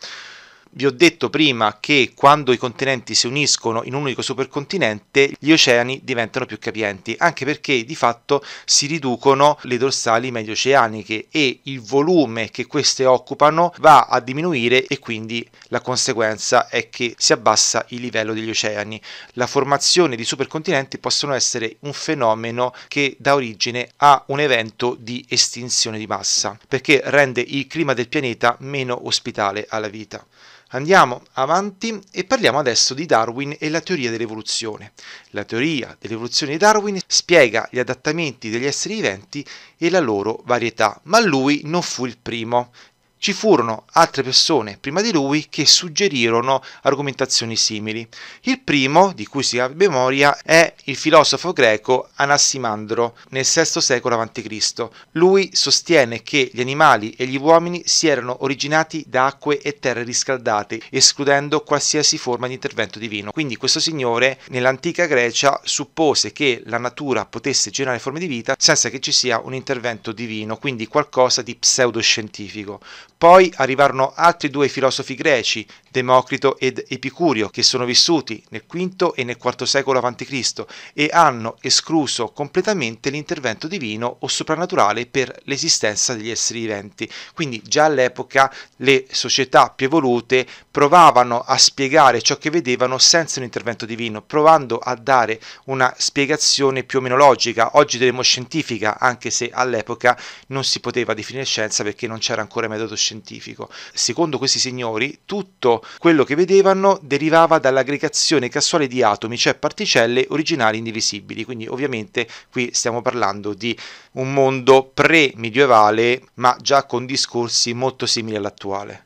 Vi ho detto prima che quando i continenti si uniscono in un unico supercontinente, gli oceani diventano più capienti, anche perché di fatto si riducono le dorsali medio oceaniche e il volume che queste occupano va a diminuire e quindi la conseguenza è che si abbassa il livello degli oceani. La formazione di supercontinenti possono essere un fenomeno che dà origine a un evento di estinzione di massa, perché rende il clima del pianeta meno ospitale alla vita. Andiamo avanti e parliamo adesso di Darwin e la teoria dell'evoluzione. La teoria dell'evoluzione di Darwin spiega gli adattamenti degli esseri viventi e la loro varietà, ma lui non fu il primo. Ci furono altre persone prima di lui che suggerirono argomentazioni simili. Il primo, di cui si ha memoria, è il filosofo greco Anassimandro nel VI secolo a.C. Lui sostiene che gli animali e gli uomini si erano originati da acque e terre riscaldate, escludendo qualsiasi forma di intervento divino. Quindi questo signore nell'antica Grecia suppose che la natura potesse generare forme di vita senza che ci sia un intervento divino, quindi qualcosa di pseudoscientifico. Poi arrivarono altri due filosofi greci, Democrito ed Epicurio, che sono vissuti nel V e nel IV secolo a.C. e hanno escluso completamente l'intervento divino o soprannaturale per l'esistenza degli esseri viventi. Quindi già all'epoca le società più evolute provavano a spiegare ciò che vedevano senza un intervento divino, provando a dare una spiegazione più o meno logica, oggi diremmo scientifica, anche se all'epoca non si poteva definire scienza perché non c'era ancora metodo scientifico scientifico. Secondo questi signori, tutto quello che vedevano derivava dall'aggregazione casuale di atomi, cioè particelle originali indivisibili. Quindi, ovviamente, qui stiamo parlando di un mondo pre-medievale, ma già con discorsi molto simili all'attuale.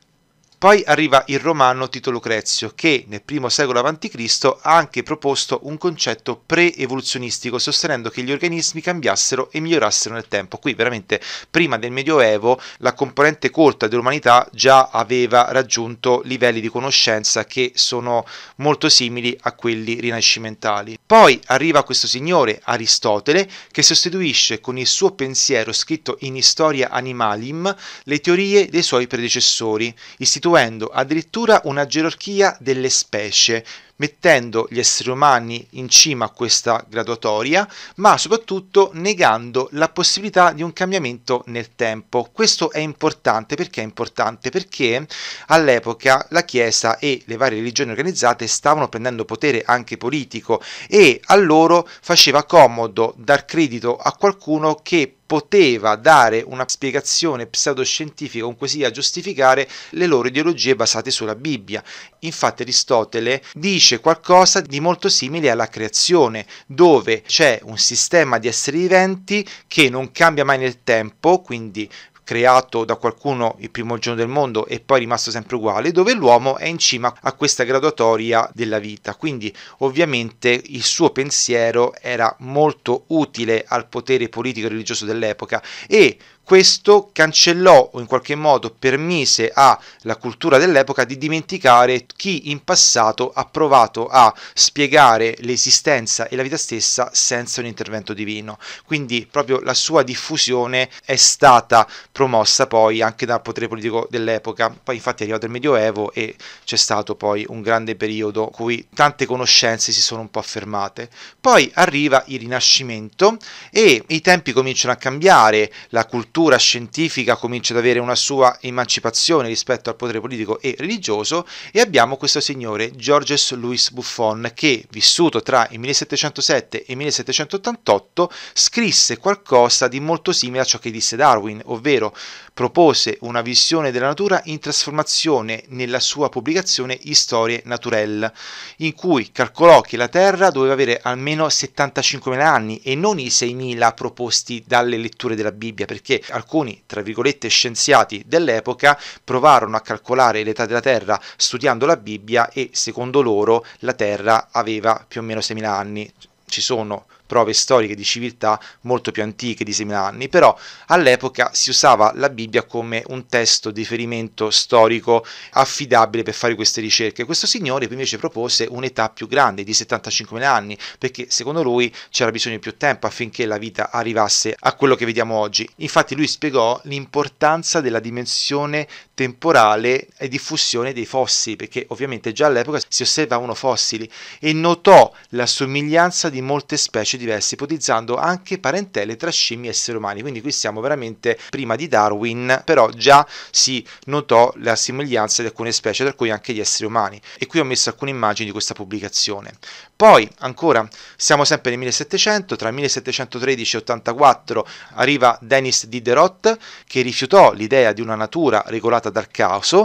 Poi arriva il romano Tito Lucrezio, che nel primo secolo a.C. ha anche proposto un concetto pre-evoluzionistico, sostenendo che gli organismi cambiassero e migliorassero nel tempo. Qui veramente prima del Medioevo la componente colta dell'umanità già aveva raggiunto livelli di conoscenza che sono molto simili a quelli rinascimentali. Poi arriva questo signore Aristotele che sostituisce con il suo pensiero scritto in Historia Animalim le teorie dei suoi predecessori, istituendo costituendo addirittura una gerarchia delle specie, mettendo gli esseri umani in cima a questa graduatoria, ma soprattutto negando la possibilità di un cambiamento nel tempo. Questo è importante perché è importante perché all'epoca la Chiesa e le varie religioni organizzate stavano prendendo potere anche politico e a loro faceva comodo dar credito a qualcuno che poteva dare una spiegazione pseudoscientifica con cui si a giustificare le loro ideologie basate sulla Bibbia. Infatti Aristotele dice nasce qualcosa di molto simile alla creazione, dove c'è un sistema di esseri viventi che non cambia mai nel tempo, quindi creato da qualcuno il primo giorno del mondo e poi rimasto sempre uguale, dove l'uomo è in cima a questa graduatoria della vita. Quindi ovviamente il suo pensiero era molto utile al potere politico e religioso dell'epoca e questo cancellò o in qualche modo permise alla cultura dell'epoca di dimenticare chi in passato ha provato a spiegare l'esistenza e la vita stessa senza un intervento divino. Quindi proprio la sua diffusione è stata promossa poi anche dal potere politico dell'epoca. Poi infatti è arrivato il Medioevo e c'è stato poi un grande periodo in cui tante conoscenze si sono un po' affermate. Poi arriva il Rinascimento e i tempi cominciano a cambiare, la cultura cultura scientifica comincia ad avere una sua emancipazione rispetto al potere politico e religioso e abbiamo questo signore Georges Louis Buffon che, vissuto tra il 1707 e il 1788, scrisse qualcosa di molto simile a ciò che disse Darwin, ovvero propose una visione della natura in trasformazione nella sua pubblicazione Historie Naturelle, in cui calcolò che la Terra doveva avere almeno 75.000 anni e non i 6.000 proposti dalle letture della Bibbia, perché alcuni, tra virgolette, scienziati dell'epoca provarono a calcolare l'età della Terra studiando la Bibbia e secondo loro la Terra aveva più o meno 6.000 anni. Ci sono prove storiche di civiltà molto più antiche di 6.000 anni, però all'epoca si usava la Bibbia come un testo di riferimento storico affidabile per fare queste ricerche. Questo signore invece propose un'età più grande, di 75.000 anni, perché secondo lui c'era bisogno di più tempo affinché la vita arrivasse a quello che vediamo oggi. Infatti lui spiegò l'importanza della dimensione temporale e diffusione dei fossili, perché ovviamente già all'epoca si osservavano fossili e notò la somiglianza di molte specie diverse, ipotizzando anche parentele tra scimmie e esseri umani. Quindi qui siamo veramente prima di Darwin, però già si notò la simiglianza di alcune specie, tra cui anche gli esseri umani. E qui ho messo alcune immagini di questa pubblicazione. Poi, ancora, siamo sempre nel 1700, tra 1713 e 84 arriva Denis Diderot che rifiutò l'idea di una natura regolata dal caos,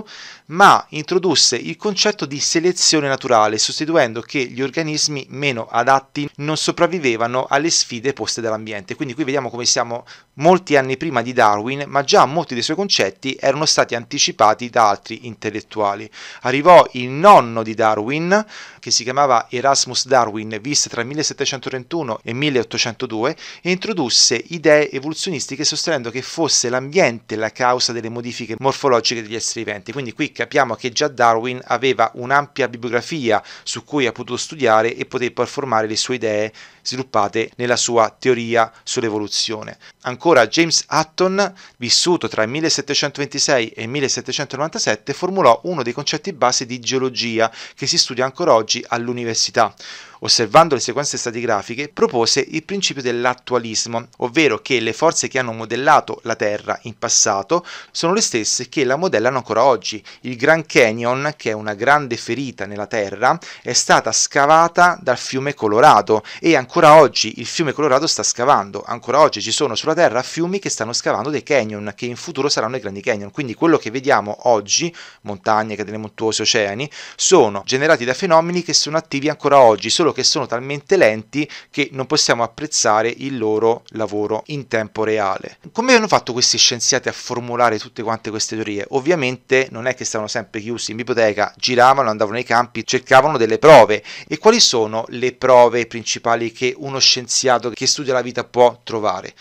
ma introdusse il concetto di selezione naturale, sostituendo che gli organismi meno adatti non sopravvivevano alle sfide poste dall'ambiente. Quindi qui vediamo come siamo molti anni prima di Darwin, ma già molti dei suoi concetti erano stati anticipati da altri intellettuali. Arrivò il nonno di Darwin, che si chiamava Erasmus Darwin, visse tra 1731 e 1802, e introdusse idee evoluzionistiche sostenendo che fosse l'ambiente la causa delle modifiche morfologiche degli esseri viventi. Quindi qui capiamo che già Darwin aveva un'ampia bibliografia su cui ha potuto studiare e poter poi formare le sue idee sviluppate nella sua teoria sull'evoluzione. Ancora James Hutton, vissuto tra il 1726 e il 1797, formulò uno dei concetti base di geologia che si studia ancora oggi all'università, osservando le sequenze stratigrafiche, propose il principio dell'attualismo, ovvero che le forze che hanno modellato la Terra in passato sono le stesse che la modellano ancora oggi. Il Grand Canyon, che è una grande ferita nella Terra, è stata scavata dal fiume Colorado e ancora oggi il fiume Colorado sta scavando. Ancora oggi ci sono sulla Terra fiumi che stanno scavando dei canyon, che in futuro saranno i grandi canyon. Quindi quello che vediamo oggi, montagne, catene montuose, oceani, sono generati da fenomeni che sono attivi ancora oggi, solo solo che sono talmente lenti che non possiamo apprezzare il loro lavoro in tempo reale. Come hanno fatto questi scienziati a formulare tutte quante queste teorie? Ovviamente non è che stavano sempre chiusi in biblioteca, giravano, andavano nei campi, cercavano delle prove. E quali sono le prove principali che uno scienziato che studia la vita può trovare?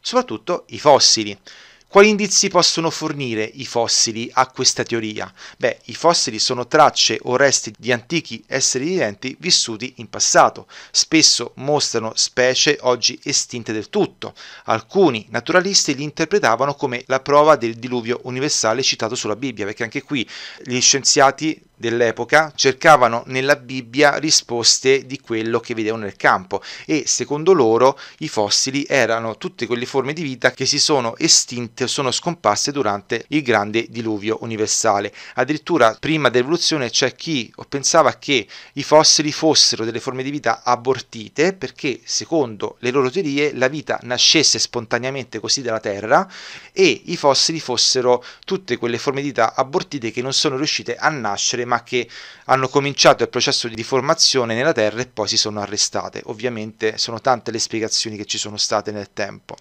Soprattutto i fossili. Quali indizi possono fornire i fossili a questa teoria? Beh, i fossili sono tracce o resti di antichi esseri viventi vissuti in passato. Spesso mostrano specie oggi estinte del tutto. Alcuni naturalisti li interpretavano come la prova del diluvio universale citato sulla Bibbia, perché anche qui gli scienziati dell'epoca cercavano nella Bibbia risposte di quello che vedevano nel campo e secondo loro i fossili erano tutte quelle forme di vita che si sono estinte o sono scomparse durante il grande diluvio universale. Addirittura prima dell'evoluzione c'è chi pensava che i fossili fossero delle forme di vita abortite perché secondo le loro teorie la vita nascesse spontaneamente così dalla Terra e i fossili fossero tutte quelle forme di vita abortite che non sono riuscite a nascere ma che hanno cominciato il processo di formazione nella Terra e poi si sono arrestate. Ovviamente sono tante le spiegazioni che ci sono state nel tempo.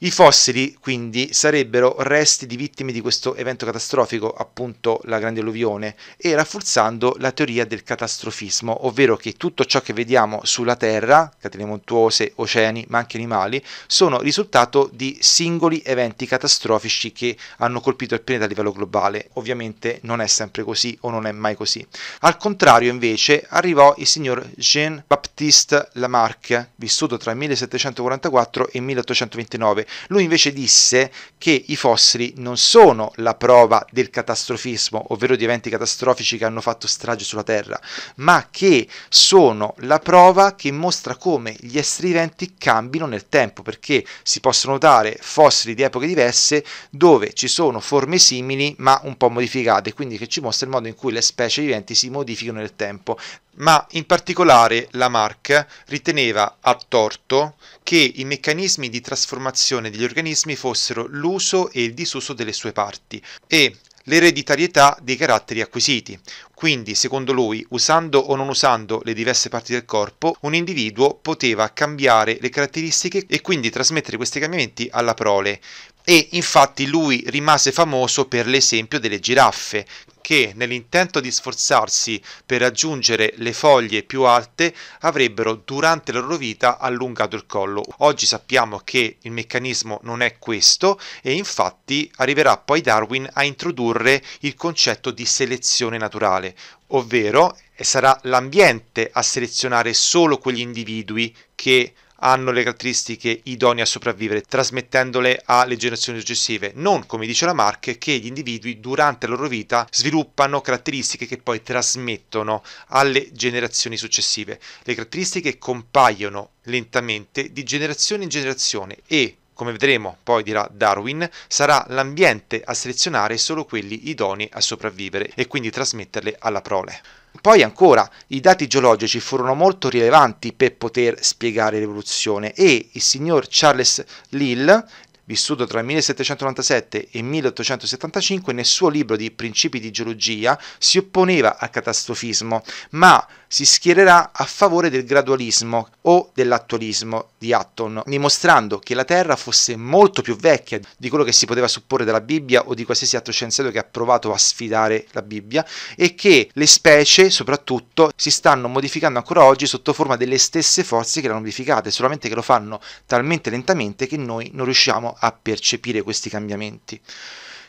I fossili, quindi, sarebbero resti di vittime di questo evento catastrofico, appunto la grande alluvione, e rafforzando la teoria del catastrofismo, ovvero che tutto ciò che vediamo sulla Terra, catene montuose, oceani, ma anche animali, sono risultato di singoli eventi catastrofici che hanno colpito il pianeta a livello globale. Ovviamente non è sempre così o non è mai così. Al contrario, invece, arrivò il signor Jean-Baptiste Lamarck, vissuto tra 1744 e 1829, lui invece disse che i fossili non sono la prova del catastrofismo, ovvero di eventi catastrofici che hanno fatto strage sulla Terra, ma che sono la prova che mostra come gli esseri viventi cambino nel tempo, perché si possono notare fossili di epoche diverse dove ci sono forme simili ma un po' modificate, quindi che ci mostra il modo in cui le specie viventi si modificano nel tempo ma in particolare Lamarck riteneva a torto che i meccanismi di trasformazione degli organismi fossero l'uso e il disuso delle sue parti e l'ereditarietà dei caratteri acquisiti. Quindi, secondo lui, usando o non usando le diverse parti del corpo, un individuo poteva cambiare le caratteristiche e quindi trasmettere questi cambiamenti alla prole, e infatti lui rimase famoso per l'esempio delle giraffe che nell'intento di sforzarsi per raggiungere le foglie più alte avrebbero durante la loro vita allungato il collo. Oggi sappiamo che il meccanismo non è questo e infatti arriverà poi Darwin a introdurre il concetto di selezione naturale, ovvero eh, sarà l'ambiente a selezionare solo quegli individui che hanno le caratteristiche idonee a sopravvivere, trasmettendole alle generazioni successive, non come dice la Mark che gli individui durante la loro vita sviluppano caratteristiche che poi trasmettono alle generazioni successive. Le caratteristiche compaiono lentamente di generazione in generazione e come vedremo poi dirà Darwin, sarà l'ambiente a selezionare solo quelli idonei a sopravvivere e quindi trasmetterle alla prole. Poi ancora, i dati geologici furono molto rilevanti per poter spiegare l'evoluzione e il signor Charles Lyell Vissuto tra 1797 e 1875, nel suo libro di Principi di geologia si opponeva al catastrofismo, ma si schiererà a favore del gradualismo o dell'attualismo di Hutton, dimostrando che la Terra fosse molto più vecchia di quello che si poteva supporre dalla Bibbia o di qualsiasi altro scienziato che ha provato a sfidare la Bibbia e che le specie soprattutto si stanno modificando ancora oggi sotto forma delle stesse forze che le hanno modificate, solamente che lo fanno talmente lentamente che noi non riusciamo a percepire questi cambiamenti.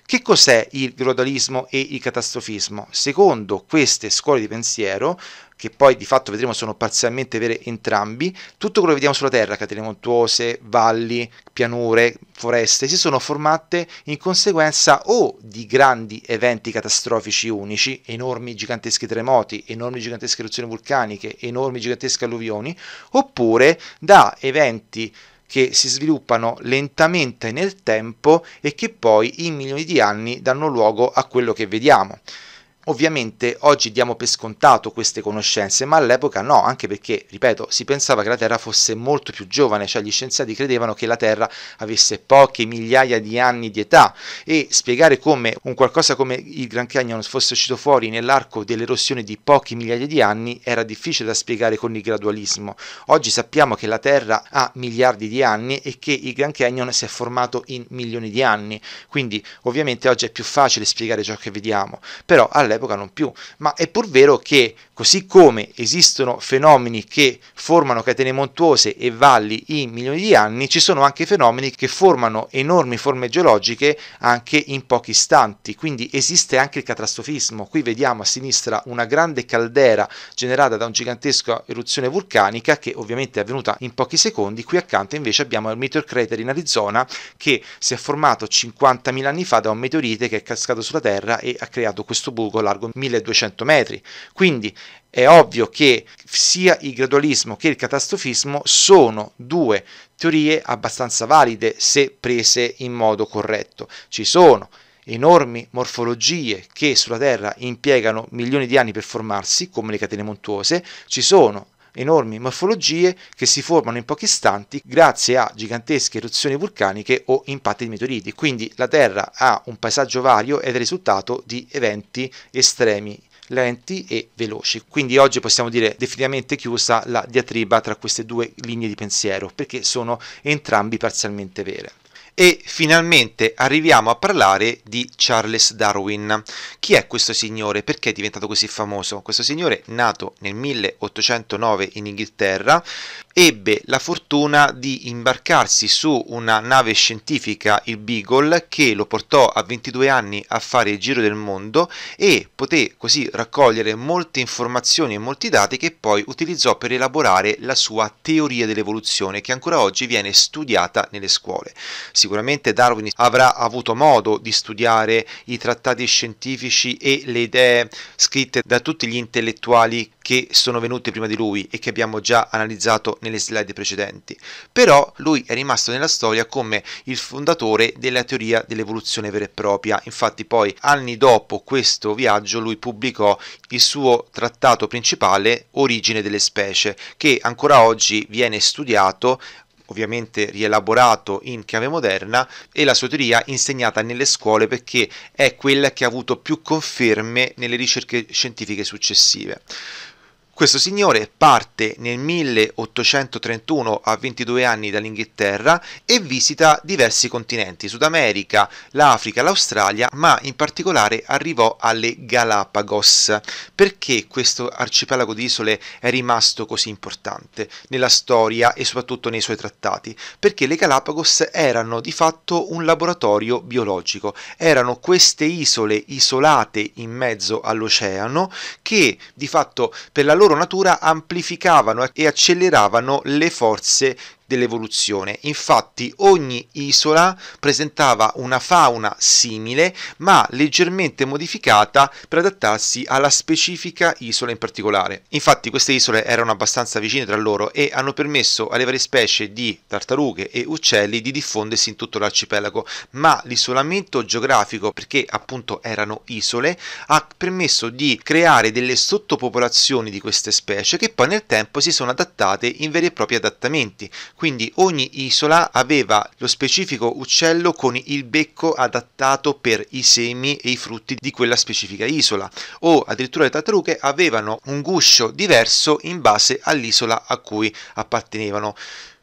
Che cos'è il globalismo e il catastrofismo? Secondo queste scuole di pensiero, che poi di fatto vedremo sono parzialmente vere entrambi, tutto quello che vediamo sulla Terra, catene montuose, valli, pianure, foreste, si sono formate in conseguenza o di grandi eventi catastrofici unici, enormi giganteschi terremoti, enormi gigantesche eruzioni vulcaniche, enormi gigantesche alluvioni, oppure da eventi che si sviluppano lentamente nel tempo e che poi in milioni di anni danno luogo a quello che vediamo. Ovviamente oggi diamo per scontato queste conoscenze, ma all'epoca no, anche perché, ripeto, si pensava che la Terra fosse molto più giovane, cioè gli scienziati credevano che la Terra avesse poche migliaia di anni di età e spiegare come un qualcosa come il Grand Canyon fosse uscito fuori nell'arco dell'erosione di pochi migliaia di anni era difficile da spiegare con il gradualismo. Oggi sappiamo che la Terra ha miliardi di anni e che il Grand Canyon si è formato in milioni di anni, quindi ovviamente oggi è più facile spiegare ciò che vediamo, però all'epoca all'epoca non più, ma è pur vero che così come esistono fenomeni che formano catene montuose e valli in milioni di anni, ci sono anche fenomeni che formano enormi forme geologiche anche in pochi istanti, quindi esiste anche il catastrofismo. Qui vediamo a sinistra una grande caldera generata da una gigantesca eruzione vulcanica che ovviamente è avvenuta in pochi secondi, qui accanto invece abbiamo il Meteor Crater in Arizona che si è formato 50.000 anni fa da un meteorite che è cascato sulla Terra e ha creato questo buco largo 1200 metri. Quindi è ovvio che sia il gradualismo che il catastrofismo sono due teorie abbastanza valide se prese in modo corretto. Ci sono enormi morfologie che sulla Terra impiegano milioni di anni per formarsi, come le catene montuose, ci sono enormi morfologie che si formano in pochi istanti grazie a gigantesche eruzioni vulcaniche o impatti di meteoriti. Quindi la Terra ha un paesaggio vario ed è il risultato di eventi estremi lenti e veloci. Quindi oggi possiamo dire definitivamente chiusa la diatriba tra queste due linee di pensiero, perché sono entrambi parzialmente vere e finalmente arriviamo a parlare di Charles Darwin. Chi è questo signore? Perché è diventato così famoso? Questo signore, nato nel 1809 in Inghilterra, ebbe la fortuna di imbarcarsi su una nave scientifica, il Beagle, che lo portò a 22 anni a fare il giro del mondo e poté così raccogliere molte informazioni e molti dati che poi utilizzò per elaborare la sua teoria dell'evoluzione che ancora oggi viene studiata nelle scuole. Si sicuramente Darwin avrà avuto modo di studiare i trattati scientifici e le idee scritte da tutti gli intellettuali che sono venuti prima di lui e che abbiamo già analizzato nelle slide precedenti. Però lui è rimasto nella storia come il fondatore della teoria dell'evoluzione vera e propria. Infatti poi anni dopo questo viaggio lui pubblicò il suo trattato principale Origine delle specie, che ancora oggi viene studiato ovviamente rielaborato in chiave moderna, e la sua teoria insegnata nelle scuole perché è quella che ha avuto più conferme nelle ricerche scientifiche successive. Questo signore parte nel 1831 a 22 anni dall'Inghilterra e visita diversi continenti, Sud America, l'Africa, l'Australia, ma in particolare arrivò alle Galapagos. Perché questo arcipelago di isole è rimasto così importante nella storia e soprattutto nei suoi trattati? Perché le Galapagos erano di fatto un laboratorio biologico, erano queste isole isolate in mezzo all'oceano che di fatto per la loro loro natura amplificavano e acceleravano le forze dell'evoluzione. Infatti ogni isola presentava una fauna simile ma leggermente modificata per adattarsi alla specifica isola in particolare. Infatti queste isole erano abbastanza vicine tra loro e hanno permesso alle varie specie di tartarughe e uccelli di diffondersi in tutto l'arcipelago, ma l'isolamento geografico, perché appunto erano isole, ha permesso di creare delle sottopopolazioni di queste specie che poi nel tempo si sono adattate in veri e propri adattamenti, quindi ogni isola aveva lo specifico uccello con il becco adattato per i semi e i frutti di quella specifica isola, o addirittura le tartarughe avevano un guscio diverso in base all'isola a cui appartenevano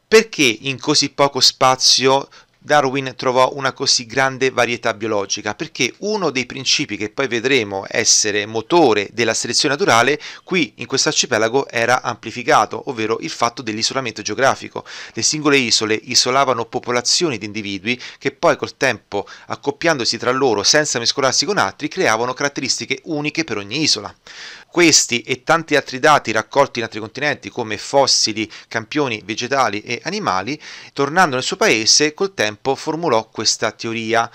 perché in così poco spazio Darwin trovò una così grande varietà biologica perché uno dei principi che poi vedremo essere motore della selezione naturale qui in questo arcipelago era amplificato, ovvero il fatto dell'isolamento geografico. Le singole isole isolavano popolazioni di individui che poi col tempo, accoppiandosi tra loro senza mescolarsi con altri, creavano caratteristiche uniche per ogni isola. Questi e tanti altri dati raccolti in altri continenti come fossili, campioni vegetali e animali, tornando nel suo paese col tempo formulò questa teoria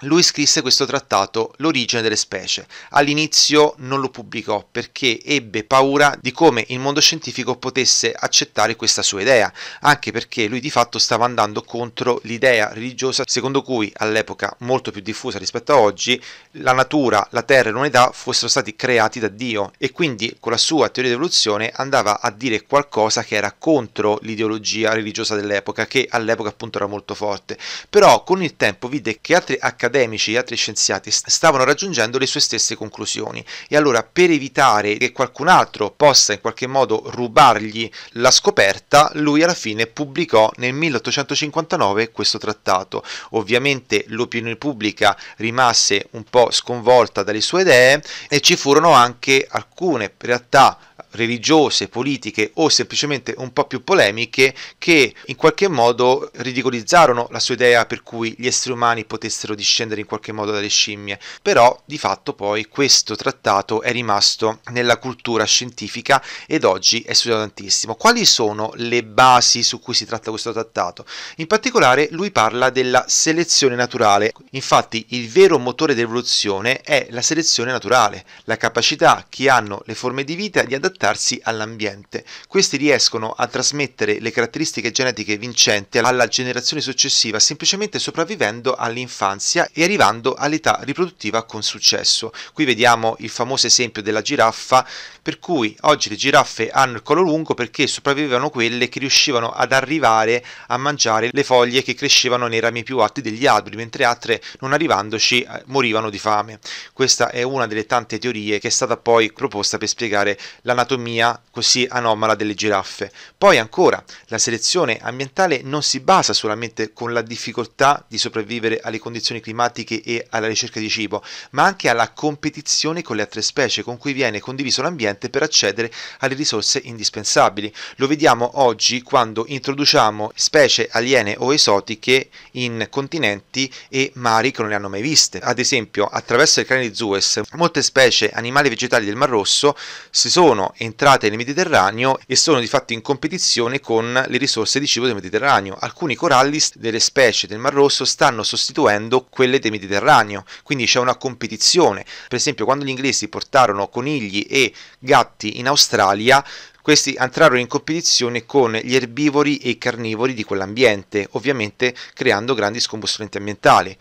lui scrisse questo trattato L'origine delle specie. All'inizio non lo pubblicò perché ebbe paura di come il mondo scientifico potesse accettare questa sua idea, anche perché lui di fatto stava andando contro l'idea religiosa secondo cui all'epoca molto più diffusa rispetto a oggi la natura, la terra e l'umanità fossero stati creati da Dio e quindi con la sua teoria di evoluzione andava a dire qualcosa che era contro l'ideologia religiosa dell'epoca che all'epoca appunto era molto forte. Però con il tempo vide che altri accademia accademici e altri scienziati stavano raggiungendo le sue stesse conclusioni e allora per evitare che qualcun altro possa in qualche modo rubargli la scoperta, lui alla fine pubblicò nel 1859 questo trattato. Ovviamente l'opinione pubblica rimase un po' sconvolta dalle sue idee e ci furono anche alcune realtà religiose, politiche o semplicemente un po' più polemiche che in qualche modo ridicolizzarono la sua idea per cui gli esseri umani potessero discendere in qualche modo dalle scimmie, però di fatto poi questo trattato è rimasto nella cultura scientifica ed oggi è studiato tantissimo. Quali sono le basi su cui si tratta questo trattato? In particolare lui parla della selezione naturale, infatti il vero motore dell'evoluzione è la selezione naturale, la capacità che hanno le forme di vita di adattare adattarsi all'ambiente. Questi riescono a trasmettere le caratteristiche genetiche vincenti alla generazione successiva semplicemente sopravvivendo all'infanzia e arrivando all'età riproduttiva con successo. Qui vediamo il famoso esempio della giraffa, per cui oggi le giraffe hanno il collo lungo perché sopravvivevano quelle che riuscivano ad arrivare a mangiare le foglie che crescevano nei rami più alti degli alberi, mentre altre non arrivandoci eh, morivano di fame. Questa è una delle tante teorie che è stata poi proposta per spiegare l'anatomia anatomia così anomala delle giraffe. Poi ancora, la selezione ambientale non si basa solamente con la difficoltà di sopravvivere alle condizioni climatiche e alla ricerca di cibo, ma anche alla competizione con le altre specie con cui viene condiviso l'ambiente per accedere alle risorse indispensabili. Lo vediamo oggi quando introduciamo specie aliene o esotiche in continenti e mari che non le hanno mai viste. Ad esempio, attraverso il canale di Suez, molte specie animali e vegetali del Mar Rosso si sono entrate entrate nel Mediterraneo e sono di fatto in competizione con le risorse di cibo del Mediterraneo. Alcuni coralli delle specie del Mar Rosso stanno sostituendo quelle del Mediterraneo, quindi c'è una competizione. Per esempio, quando gli inglesi portarono conigli e gatti in Australia, questi entrarono in competizione con gli erbivori e i carnivori di quell'ambiente, ovviamente creando grandi scombussolamenti ambientali.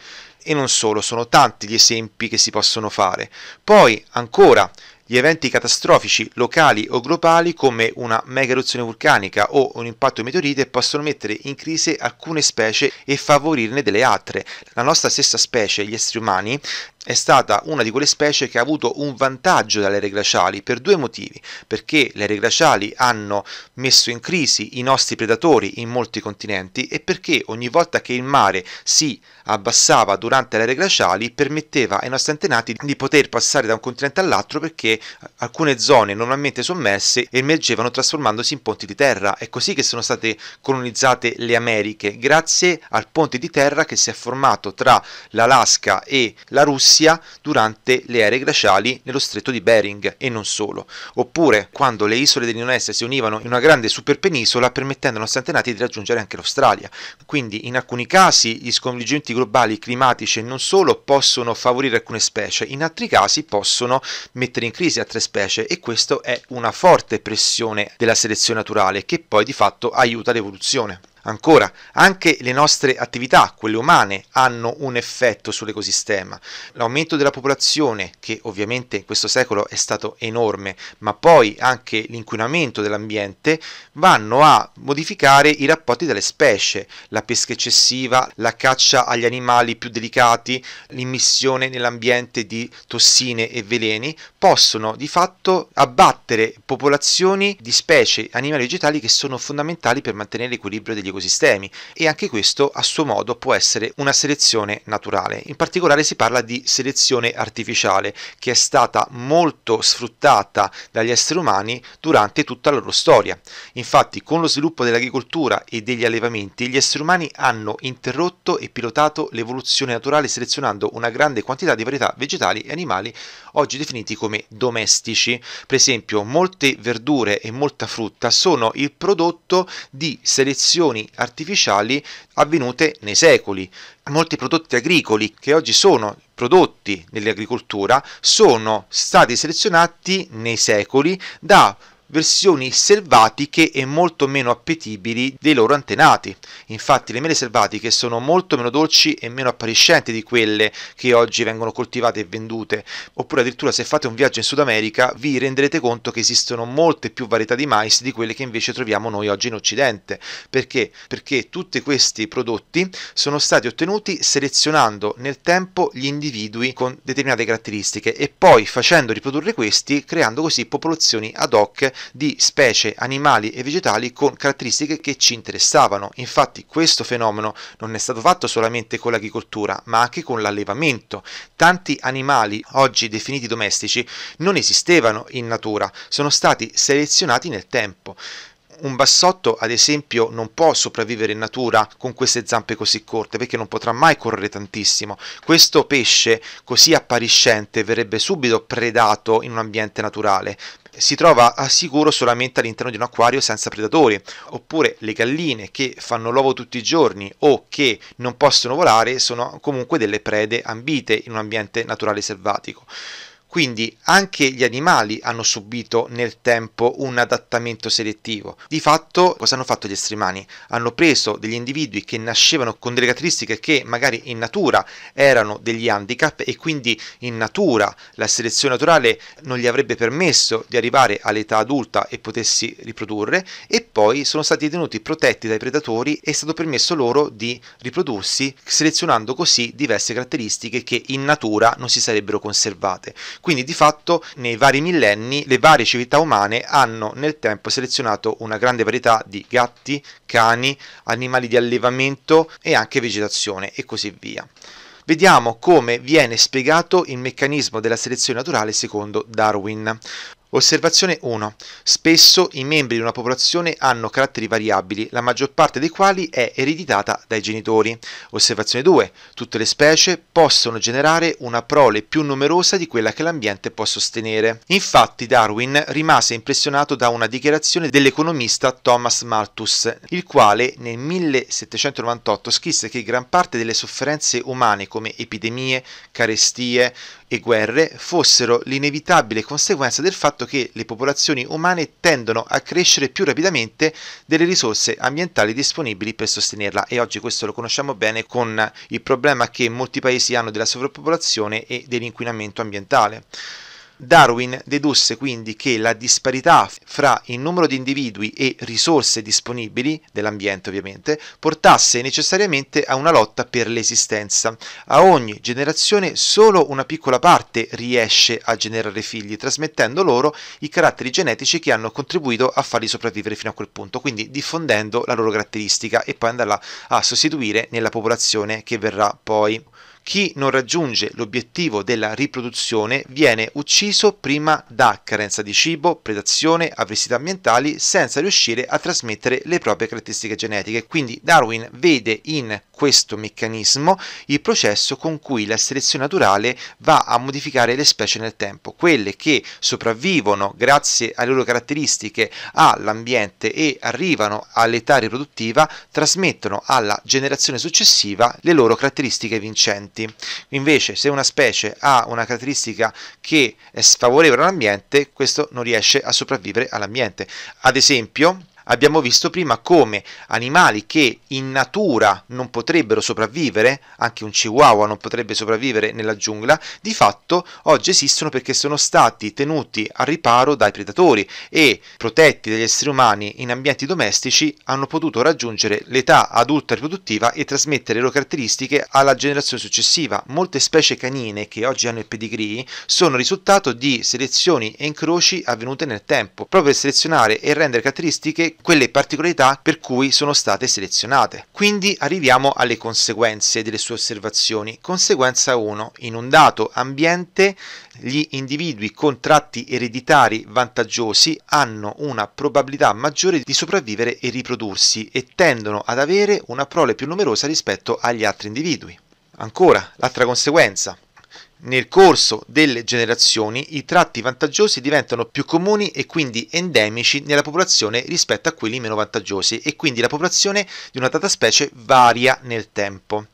E non solo, sono tanti gli esempi che si possono fare. Poi, ancora, gli eventi catastrofici locali o globali come una mega eruzione vulcanica o un impatto di meteorite possono mettere in crisi alcune specie e favorirne delle altre. La nostra stessa specie, gli esseri umani, è stata una di quelle specie che ha avuto un vantaggio dalle ere glaciali per due motivi, perché le ere glaciali hanno messo in crisi i nostri predatori in molti continenti e perché ogni volta che il mare si abbassava durante le ere glaciali permetteva ai nostri antenati di poter passare da un continente all'altro perché alcune zone normalmente sommerse emergevano trasformandosi in ponti di terra. È così che sono state colonizzate le Americhe, grazie al ponte di terra che si è formato tra l'Alaska e la Russia Russia durante le ere glaciali nello stretto di Bering e non solo, oppure quando le isole dell'Indonesia si univano in una grande superpenisola permettendo ai nostri antenati di raggiungere anche l'Australia. Quindi in alcuni casi gli sconvolgimenti globali climatici e non solo possono favorire alcune specie, in altri casi possono mettere in crisi altre specie e questa è una forte pressione della selezione naturale che poi di fatto aiuta l'evoluzione. Ancora, anche le nostre attività, quelle umane, hanno un effetto sull'ecosistema. L'aumento della popolazione, che ovviamente in questo secolo è stato enorme, ma poi anche l'inquinamento dell'ambiente, vanno a modificare i rapporti delle specie, la pesca eccessiva, la caccia agli animali più delicati, l'immissione nell'ambiente di tossine e veleni, possono di fatto abbattere popolazioni di specie animali e vegetali che sono fondamentali per mantenere l'equilibrio degli ecosistemi ecosistemi e anche questo a suo modo può essere una selezione naturale. In particolare si parla di selezione artificiale che è stata molto sfruttata dagli esseri umani durante tutta la loro storia. Infatti con lo sviluppo dell'agricoltura e degli allevamenti gli esseri umani hanno interrotto e pilotato l'evoluzione naturale selezionando una grande quantità di varietà vegetali e animali oggi definiti come domestici. Per esempio molte verdure e molta frutta sono il prodotto di selezioni artificiali avvenute nei secoli. Molti prodotti agricoli che oggi sono prodotti nell'agricoltura sono stati selezionati nei secoli da versioni selvatiche e molto meno appetibili dei loro antenati. Infatti le mele selvatiche sono molto meno dolci e meno appariscenti di quelle che oggi vengono coltivate e vendute, oppure addirittura se fate un viaggio in Sud America vi renderete conto che esistono molte più varietà di mais di quelle che invece troviamo noi oggi in Occidente. Perché? Perché tutti questi prodotti sono stati ottenuti selezionando nel tempo gli individui con determinate caratteristiche e poi facendo riprodurre questi creando così popolazioni ad hoc di specie animali e vegetali con caratteristiche che ci interessavano. Infatti questo fenomeno non è stato fatto solamente con l'agricoltura, ma anche con l'allevamento. Tanti animali oggi definiti domestici non esistevano in natura, sono stati selezionati nel tempo. Un bassotto, ad esempio, non può sopravvivere in natura con queste zampe così corte perché non potrà mai correre tantissimo. Questo pesce così appariscente verrebbe subito predato in un ambiente naturale si trova a sicuro solamente all'interno di un acquario senza predatori, oppure le galline che fanno l'uovo tutti i giorni o che non possono volare sono comunque delle prede ambite in un ambiente naturale selvatico. Quindi anche gli animali hanno subito nel tempo un adattamento selettivo. Di fatto, cosa hanno fatto gli esseri umani? Hanno preso degli individui che nascevano con delle caratteristiche che magari in natura erano degli handicap e quindi in natura la selezione naturale non gli avrebbe permesso di arrivare all'età adulta e potersi riprodurre e poi sono stati tenuti protetti dai predatori e è stato permesso loro di riprodursi selezionando così diverse caratteristiche che in natura non si sarebbero conservate. Quindi di fatto nei vari millenni le varie civiltà umane hanno nel tempo selezionato una grande varietà di gatti, cani, animali di allevamento e anche vegetazione e così via. Vediamo come viene spiegato il meccanismo della selezione naturale secondo Darwin. Osservazione 1. Spesso i membri di una popolazione hanno caratteri variabili, la maggior parte dei quali è ereditata dai genitori. Osservazione 2. Tutte le specie possono generare una prole più numerosa di quella che l'ambiente può sostenere. Infatti Darwin rimase impressionato da una dichiarazione dell'economista Thomas Malthus, il quale nel 1798 scrisse che gran parte delle sofferenze umane come epidemie, carestie, e guerre fossero l'inevitabile conseguenza del fatto che le popolazioni umane tendono a crescere più rapidamente delle risorse ambientali disponibili per sostenerla e oggi questo lo conosciamo bene con il problema che molti paesi hanno della sovrappopolazione e dell'inquinamento ambientale. Darwin dedusse quindi che la disparità fra il numero di individui e risorse disponibili, dell'ambiente ovviamente, portasse necessariamente a una lotta per l'esistenza. A ogni generazione solo una piccola parte riesce a generare figli, trasmettendo loro i caratteri genetici che hanno contribuito a farli sopravvivere fino a quel punto, quindi diffondendo la loro caratteristica e poi andarla a sostituire nella popolazione che verrà poi. Chi non raggiunge l'obiettivo della riproduzione viene ucciso prima da carenza di cibo, predazione, avversità ambientali, senza riuscire a trasmettere le proprie caratteristiche genetiche. Quindi Darwin vede in questo meccanismo il processo con cui la selezione naturale va a modificare le specie nel tempo, quelle che sopravvivono grazie alle loro caratteristiche all'ambiente e arrivano all'età riproduttiva trasmettono alla generazione successiva le loro caratteristiche vincenti. Invece se una specie ha una caratteristica che è sfavorevole all'ambiente, questo non riesce a sopravvivere all'ambiente. Ad esempio, abbiamo visto prima come animali che in natura non potrebbero sopravvivere, anche un chihuahua non potrebbe sopravvivere nella giungla, di fatto oggi esistono perché sono stati tenuti a riparo dai predatori e protetti dagli esseri umani in ambienti domestici hanno potuto raggiungere l'età adulta riproduttiva e trasmettere le loro caratteristiche alla generazione successiva. Molte specie canine che oggi hanno il pedigree sono risultato di selezioni e incroci avvenute nel tempo, proprio per selezionare e rendere caratteristiche quelle particolarità per cui sono state selezionate. Quindi arriviamo alle conseguenze delle sue osservazioni. Conseguenza 1. In un dato ambiente gli individui con tratti ereditari vantaggiosi hanno una probabilità maggiore di sopravvivere e riprodursi e tendono ad avere una prole più numerosa rispetto agli altri individui. Ancora, l'altra conseguenza. Nel corso delle generazioni i tratti vantaggiosi diventano più comuni e quindi endemici nella popolazione rispetto a quelli meno vantaggiosi e quindi la popolazione di una data specie varia nel tempo.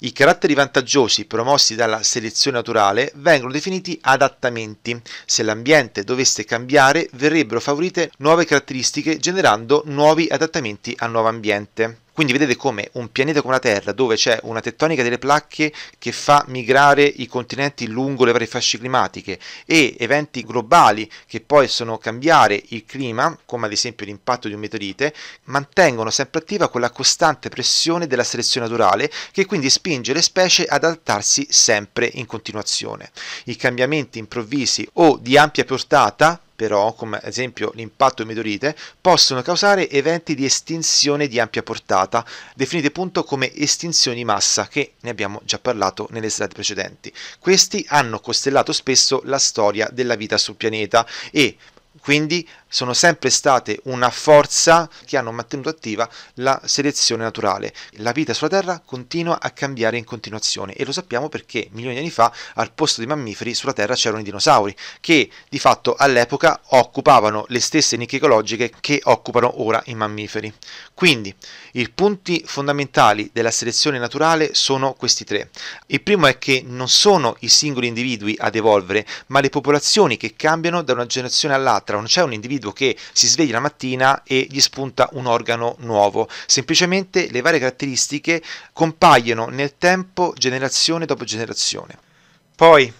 I caratteri vantaggiosi promossi dalla selezione naturale vengono definiti adattamenti. Se l'ambiente dovesse cambiare, verrebbero favorite nuove caratteristiche generando nuovi adattamenti al nuovo ambiente. Quindi vedete come un pianeta come la Terra, dove c'è una tettonica delle placche che fa migrare i continenti lungo le varie fasce climatiche e eventi globali che possono cambiare il clima, come ad esempio l'impatto di un meteorite, mantengono sempre attiva quella costante pressione della selezione naturale che quindi spinge le specie ad adattarsi sempre in continuazione. I cambiamenti improvvisi o di ampia portata però, come ad esempio l'impatto meteorite, possono causare eventi di estinzione di ampia portata, definite appunto come estinzioni massa, che ne abbiamo già parlato nelle slide precedenti. Questi hanno costellato spesso la storia della vita sul pianeta e quindi sono sempre state una forza che hanno mantenuto attiva la selezione naturale. La vita sulla Terra continua a cambiare in continuazione e lo sappiamo perché milioni di anni fa al posto dei mammiferi sulla Terra c'erano i dinosauri che di fatto all'epoca occupavano le stesse nicchie ecologiche che occupano ora i mammiferi. Quindi i punti fondamentali della selezione naturale sono questi tre. Il primo è che non sono i singoli individui ad evolvere, ma le popolazioni che cambiano da una generazione all'altra, non c'è un individuo individuo che si sveglia la mattina e gli spunta un organo nuovo. Semplicemente le varie caratteristiche compaiono nel tempo generazione dopo generazione. Poi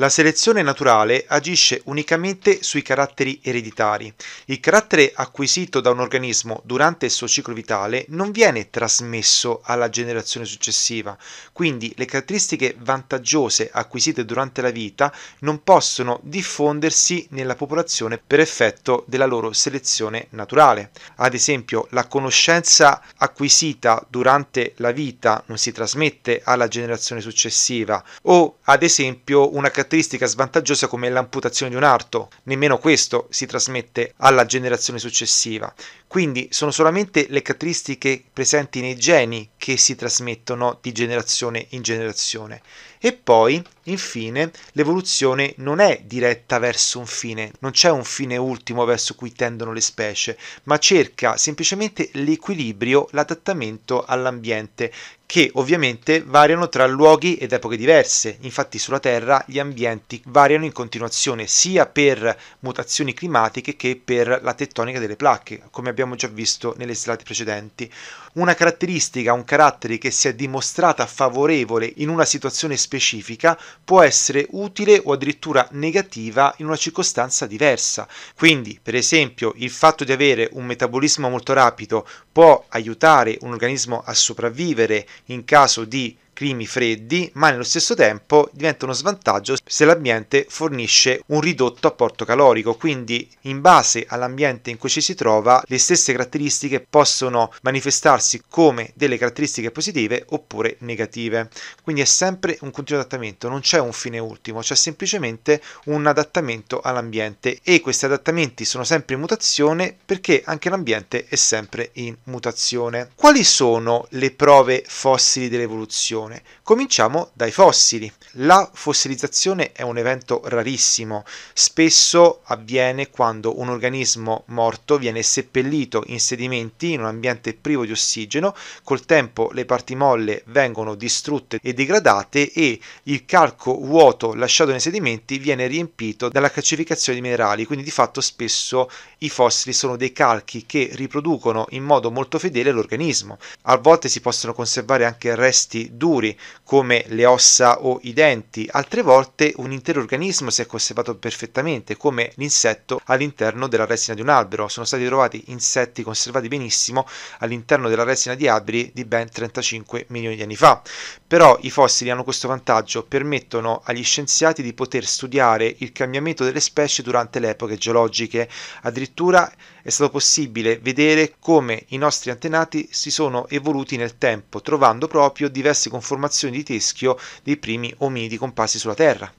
la selezione naturale agisce unicamente sui caratteri ereditari. Il carattere acquisito da un organismo durante il suo ciclo vitale non viene trasmesso alla generazione successiva, quindi le caratteristiche vantaggiose acquisite durante la vita non possono diffondersi nella popolazione per effetto della loro selezione naturale. Ad esempio, la conoscenza acquisita durante la vita non si trasmette alla generazione successiva o ad esempio una caratteristica caratteristica svantaggiosa come l'amputazione di un arto, nemmeno questo si trasmette alla generazione successiva. Quindi sono solamente le caratteristiche presenti nei geni che si trasmettono di generazione in generazione. E poi, infine, l'evoluzione non è diretta verso un fine, non c'è un fine ultimo verso cui tendono le specie, ma cerca semplicemente l'equilibrio, l'adattamento all'ambiente, che ovviamente variano tra luoghi ed epoche diverse. Infatti sulla Terra gli ambienti variano in continuazione, sia per mutazioni climatiche che per la tettonica delle placche, come abbiamo abbiamo già visto nelle slide precedenti. Una caratteristica, un carattere che si è dimostrata favorevole in una situazione specifica può essere utile o addirittura negativa in una circostanza diversa. Quindi, per esempio, il fatto di avere un metabolismo molto rapido può aiutare un organismo a sopravvivere in caso di climi freddi, ma nello stesso tempo diventa uno svantaggio se l'ambiente fornisce un ridotto apporto calorico, quindi in base all'ambiente in cui ci si trova le stesse caratteristiche possono manifestarsi come delle caratteristiche positive oppure negative. Quindi è sempre un continuo adattamento, non c'è un fine ultimo, c'è semplicemente un adattamento all'ambiente e questi adattamenti sono sempre in mutazione perché anche l'ambiente è sempre in mutazione. Quali sono le prove fossili dell'evoluzione? discussione. Cominciamo dai fossili. La fossilizzazione è un evento rarissimo, spesso avviene quando un organismo morto viene seppellito in sedimenti in un ambiente privo di ossigeno, col tempo le parti molle vengono distrutte e degradate e il calco vuoto lasciato nei sedimenti viene riempito dalla calcificazione di minerali, quindi di fatto spesso i fossili sono dei calchi che riproducono in modo molto fedele l'organismo. A volte si possono conservare anche resti duri muri, come le ossa o i denti, altre volte un intero organismo si è conservato perfettamente, come l'insetto all'interno della resina di un albero. Sono stati trovati insetti conservati benissimo all'interno della resina di alberi di ben 35 milioni di anni fa. Però i fossili hanno questo vantaggio, permettono agli scienziati di poter studiare il cambiamento delle specie durante le epoche geologiche. Addirittura è stato possibile vedere come i nostri antenati si sono evoluti nel tempo, trovando proprio diverse conformazioni di teschio dei primi ominidi comparsi sulla Terra.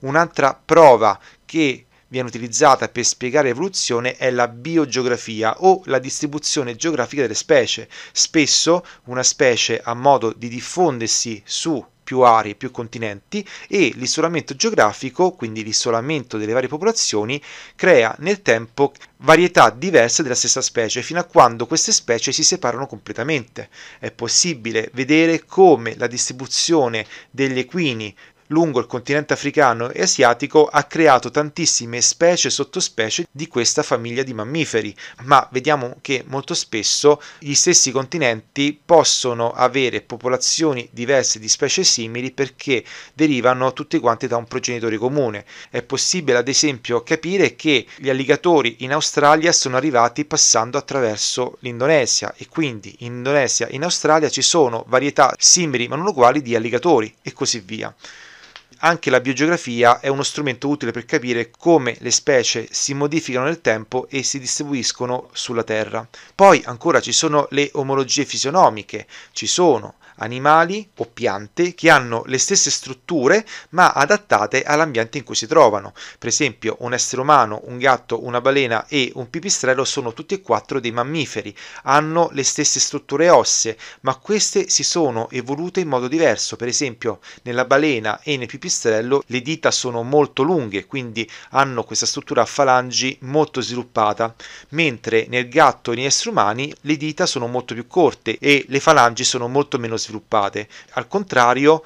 Un'altra prova che viene utilizzata per spiegare l'evoluzione è la biogeografia o la distribuzione geografica delle specie. Spesso una specie ha modo di diffondersi su più aree, più continenti e l'isolamento geografico, quindi l'isolamento delle varie popolazioni, crea nel tempo varietà diverse della stessa specie fino a quando queste specie si separano completamente. È possibile vedere come la distribuzione degli equini lungo il continente africano e asiatico ha creato tantissime specie e sottospecie di questa famiglia di mammiferi, ma vediamo che molto spesso gli stessi continenti possono avere popolazioni diverse di specie simili perché derivano tutti quanti da un progenitore comune. È possibile ad esempio capire che gli alligatori in Australia sono arrivati passando attraverso l'Indonesia e quindi in Indonesia e in Australia ci sono varietà simili ma non uguali di alligatori e così via anche la biogeografia è uno strumento utile per capire come le specie si modificano nel tempo e si distribuiscono sulla Terra. Poi ancora ci sono le omologie fisionomiche, ci sono animali o piante che hanno le stesse strutture ma adattate all'ambiente in cui si trovano. Per esempio un essere umano, un gatto, una balena e un pipistrello sono tutti e quattro dei mammiferi, hanno le stesse strutture ossee, ma queste si sono evolute in modo diverso. Per esempio nella balena e nel pipistrello le dita sono molto lunghe, quindi hanno questa struttura a falangi molto sviluppata, mentre nel gatto e negli esseri umani le dita sono molto più corte e le falangi sono molto meno sviluppate sviluppate. Al contrario,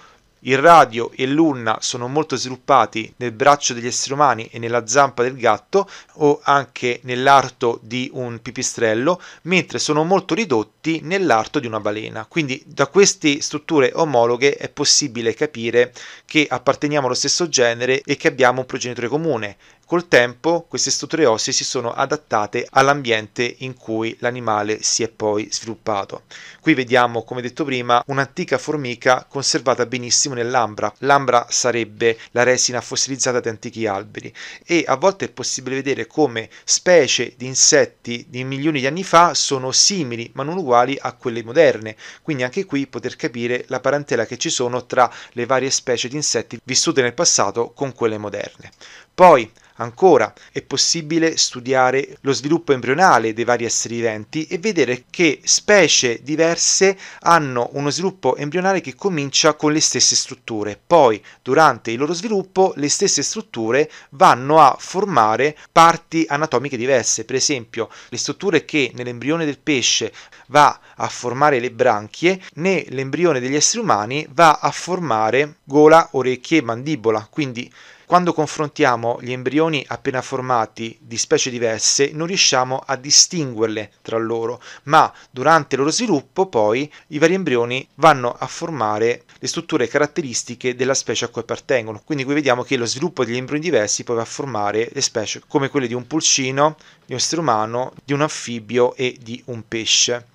il radio e l'unna sono molto sviluppati nel braccio degli esseri umani e nella zampa del gatto o anche nell'arto di un pipistrello, mentre sono molto ridotti nell'arto di una balena. Quindi da queste strutture omologhe è possibile capire che apparteniamo allo stesso genere e che abbiamo un progenitore comune. Col tempo queste strutture ossee si sono adattate all'ambiente in cui l'animale si è poi sviluppato. Qui vediamo, come detto prima, un'antica formica conservata benissimo nell'ambra. L'ambra sarebbe la resina fossilizzata di antichi alberi e a volte è possibile vedere come specie di insetti di milioni di anni fa sono simili ma non uguali a quelle moderne. Quindi anche qui poter capire la parentela che ci sono tra le varie specie di insetti vissute nel passato con quelle moderne. Poi, ancora, è possibile studiare lo sviluppo embrionale dei vari esseri viventi e vedere che specie diverse hanno uno sviluppo embrionale che comincia con le stesse strutture. Poi, durante il loro sviluppo, le stesse strutture vanno a formare parti anatomiche diverse. Per esempio, le strutture che nell'embrione del pesce va a formare le branchie, nell'embrione degli esseri umani va a formare gola, orecchie e mandibola. Quindi quando confrontiamo gli embrioni appena formati di specie diverse non riusciamo a distinguerle tra loro, ma durante il loro sviluppo poi i vari embrioni vanno a formare le strutture caratteristiche della specie a cui appartengono. Quindi qui vediamo che lo sviluppo degli embrioni diversi poi va a formare le specie come quelle di un pulcino, di un essere umano, di un anfibio e di un pesce.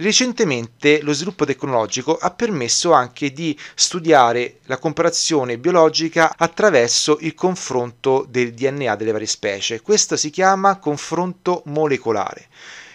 Recentemente lo sviluppo tecnologico ha permesso anche di studiare la comparazione biologica attraverso il confronto del DNA delle varie specie. Questo si chiama confronto molecolare.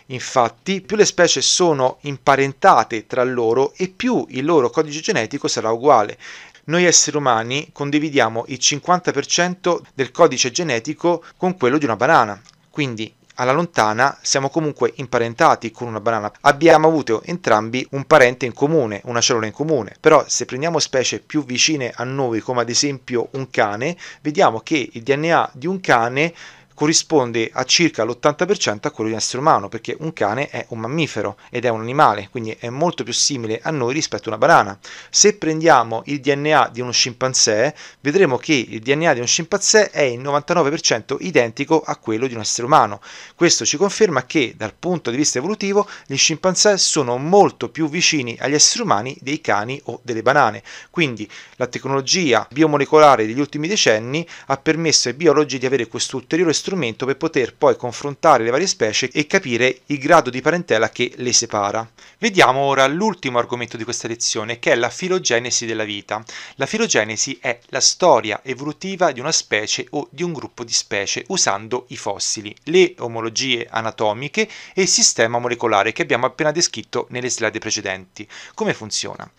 Infatti, più le specie sono imparentate tra loro e più il loro codice genetico sarà uguale. Noi esseri umani condividiamo il 50% del codice genetico con quello di una banana. Quindi alla lontana siamo comunque imparentati con una banana. Abbiamo avuto entrambi un parente in comune, una cellula in comune. Però se prendiamo specie più vicine a noi, come ad esempio un cane, vediamo che il DNA di un cane corrisponde a circa l'80% a quello di un essere umano, perché un cane è un mammifero ed è un animale, quindi è molto più simile a noi rispetto a una banana. Se prendiamo il DNA di uno scimpanzé, vedremo che il DNA di uno scimpanzé è il 99% identico a quello di un essere umano. Questo ci conferma che dal punto di vista evolutivo gli scimpanzé sono molto più vicini agli esseri umani dei cani o delle banane. Quindi la tecnologia biomolecolare degli ultimi decenni ha permesso ai biologi di avere questo ulteriore strumento per poter poi confrontare le varie specie e capire il grado di parentela che le separa. Vediamo ora l'ultimo argomento di questa lezione che è la filogenesi della vita. La filogenesi è la storia evolutiva di una specie o di un gruppo di specie usando i fossili, le omologie anatomiche e il sistema molecolare che abbiamo appena descritto nelle slide precedenti. Come funziona?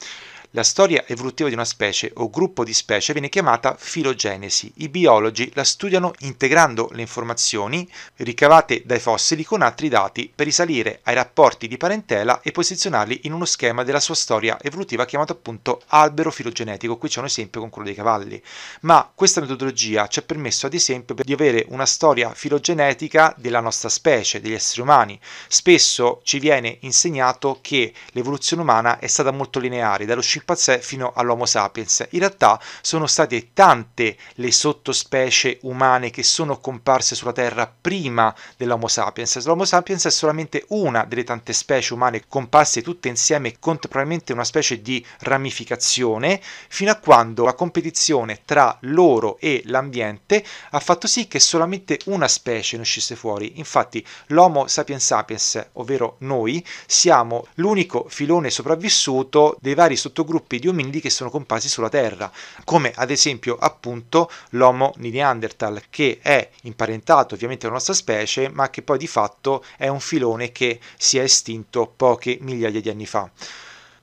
La storia evolutiva di una specie o gruppo di specie viene chiamata filogenesi. I biologi la studiano integrando le informazioni ricavate dai fossili con altri dati per risalire ai rapporti di parentela e posizionarli in uno schema della sua storia evolutiva chiamato appunto albero filogenetico. Qui c'è un esempio con quello dei cavalli. Ma questa metodologia ci ha permesso ad esempio di avere una storia filogenetica della nostra specie, degli esseri umani. Spesso ci viene insegnato che l'evoluzione umana è stata molto lineare, dallo 5 scimpanzé fino all'Homo sapiens. In realtà sono state tante le sottospecie umane che sono comparse sulla Terra prima dell'Homo sapiens. L'Homo sapiens è solamente una delle tante specie umane comparse tutte insieme contemporaneamente una specie di ramificazione, fino a quando la competizione tra loro e l'ambiente ha fatto sì che solamente una specie ne uscisse fuori. Infatti l'Homo sapiens sapiens, ovvero noi, siamo l'unico filone sopravvissuto dei vari sottogruppi gruppi di ominidi che sono comparsi sulla Terra, come ad esempio appunto l'Homo neanderthal, che è imparentato ovviamente alla nostra specie, ma che poi di fatto è un filone che si è estinto poche migliaia di anni fa.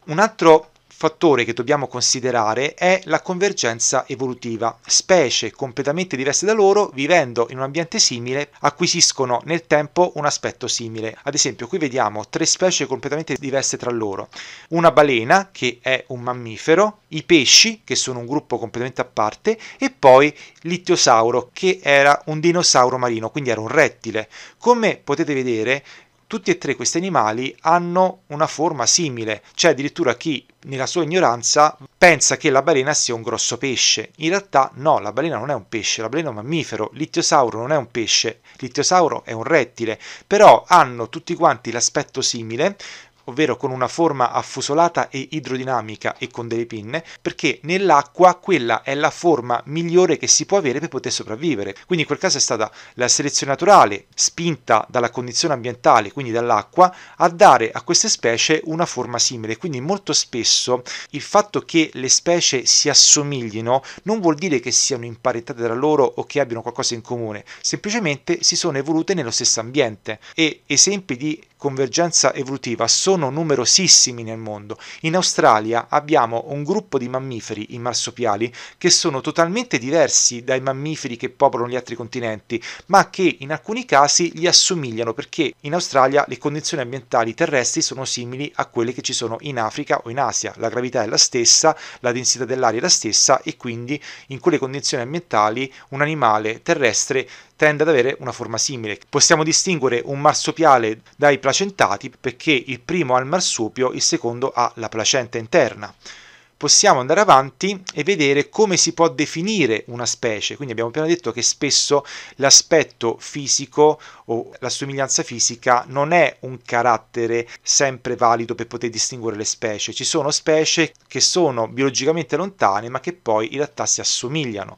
Un altro fattore che dobbiamo considerare è la convergenza evolutiva. Specie completamente diverse da loro, vivendo in un ambiente simile, acquisiscono nel tempo un aspetto simile. Ad esempio, qui vediamo tre specie completamente diverse tra loro. Una balena, che è un mammifero, i pesci, che sono un gruppo completamente a parte, e poi l'ittiosauro, che era un dinosauro marino, quindi era un rettile. Come potete vedere, tutti e tre questi animali hanno una forma simile, c'è cioè addirittura chi nella sua ignoranza pensa che la balena sia un grosso pesce. In realtà no, la balena non è un pesce, la balena è un mammifero, l'ittiosauro non è un pesce, l'ittiosauro è un rettile, però hanno tutti quanti l'aspetto simile, ovvero con una forma affusolata e idrodinamica e con delle pinne, perché nell'acqua quella è la forma migliore che si può avere per poter sopravvivere. Quindi in quel caso è stata la selezione naturale, spinta dalla condizione ambientale, quindi dall'acqua, a dare a queste specie una forma simile. Quindi molto spesso il fatto che le specie si assomiglino non vuol dire che siano imparentate tra loro o che abbiano qualcosa in comune, semplicemente si sono evolute nello stesso ambiente. E esempi di convergenza evolutiva sono numerosissimi nel mondo. In Australia abbiamo un gruppo di mammiferi, i marsupiali, che sono totalmente diversi dai mammiferi che popolano gli altri continenti, ma che in alcuni casi li assomigliano perché in Australia le condizioni ambientali terrestri sono simili a quelle che ci sono in Africa o in Asia. La gravità è la stessa, la densità dell'aria è la stessa e quindi in quelle condizioni ambientali un animale terrestre tende ad avere una forma simile. Possiamo distinguere un marsupiale dai placentati perché il primo ha il marsupio, il secondo ha la placenta interna possiamo andare avanti e vedere come si può definire una specie. Quindi abbiamo appena detto che spesso l'aspetto fisico o la somiglianza fisica non è un carattere sempre valido per poter distinguere le specie. Ci sono specie che sono biologicamente lontane ma che poi in realtà si assomigliano.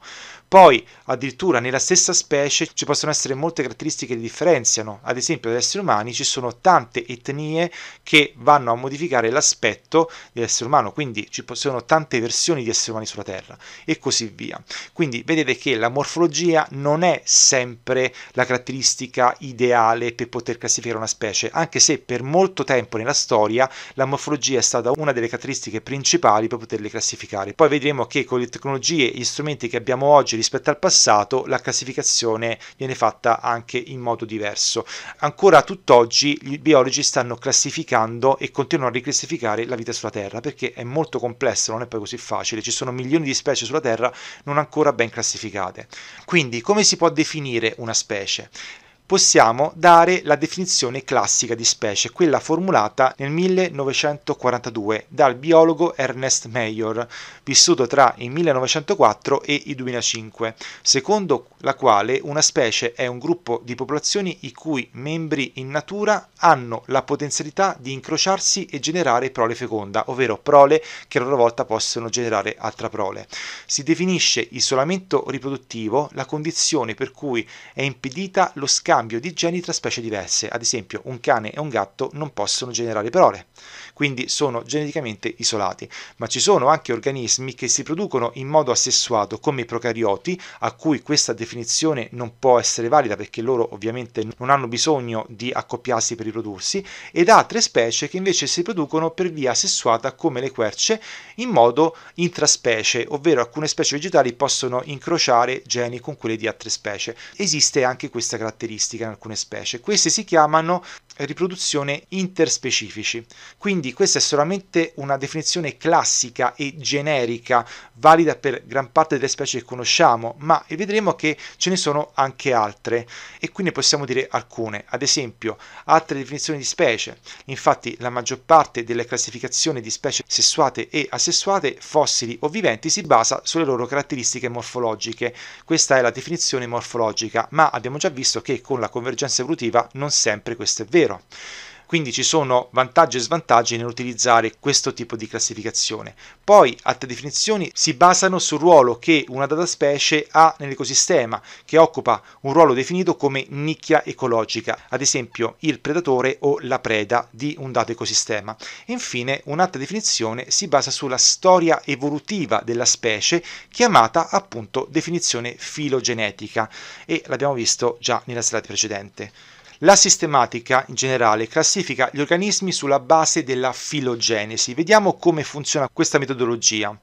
Poi, addirittura nella stessa specie ci possono essere molte caratteristiche che differenziano. Ad esempio, negli esseri umani ci sono tante etnie che vanno a modificare l'aspetto dell'essere umano, quindi ci sono tante versioni di esseri umani sulla Terra e così via. Quindi vedete che la morfologia non è sempre la caratteristica ideale per poter classificare una specie, anche se per molto tempo nella storia la morfologia è stata una delle caratteristiche principali per poterle classificare. Poi vedremo che con le tecnologie e gli strumenti che abbiamo oggi rispetto al passato la classificazione viene fatta anche in modo diverso. Ancora a tutt'oggi i biologi stanno classificando e continuano a riclassificare la vita sulla Terra perché è molto complesso, non è poi così facile, ci sono milioni di specie sulla Terra non ancora ben classificate. Quindi come si può definire una specie? possiamo dare la definizione classica di specie, quella formulata nel 1942 dal biologo Ernest Mayer, vissuto tra il 1904 e il 2005, secondo la quale una specie è un gruppo di popolazioni i cui membri in natura hanno la potenzialità di incrociarsi e generare prole feconda, ovvero prole che a loro volta possono generare altra prole. Si definisce isolamento riproduttivo la condizione per cui è impedita lo scambio scambio di geni tra specie diverse, ad esempio un cane e un gatto non possono generare parole quindi sono geneticamente isolati, ma ci sono anche organismi che si producono in modo assessuato come i procarioti, a cui questa definizione non può essere valida perché loro ovviamente non hanno bisogno di accoppiarsi per riprodursi, ed altre specie che invece si producono per via sessuata come le querce in modo intraspecie, ovvero alcune specie vegetali possono incrociare geni con quelli di altre specie. Esiste anche questa caratteristica in alcune specie. Queste si chiamano riproduzione interspecifici. Quindi questa è solamente una definizione classica e generica, valida per gran parte delle specie che conosciamo, ma vedremo che ce ne sono anche altre e qui ne possiamo dire alcune, ad esempio altre definizioni di specie. Infatti la maggior parte delle classificazioni di specie sessuate e asessuate, fossili o viventi, si basa sulle loro caratteristiche morfologiche. Questa è la definizione morfologica, ma abbiamo già visto che con la convergenza evolutiva non sempre questo è vero zero. Quindi ci sono vantaggi e svantaggi nell'utilizzare questo tipo di classificazione. Poi altre definizioni si basano sul ruolo che una data specie ha nell'ecosistema, che occupa un ruolo definito come nicchia ecologica, ad esempio il predatore o la preda di un dato ecosistema. E infine un'altra definizione si basa sulla storia evolutiva della specie, chiamata appunto definizione filogenetica, e l'abbiamo visto già nella slide precedente. La sistematica in generale classifica gli organismi sulla base della filogenesi. Vediamo come funziona questa metodologia.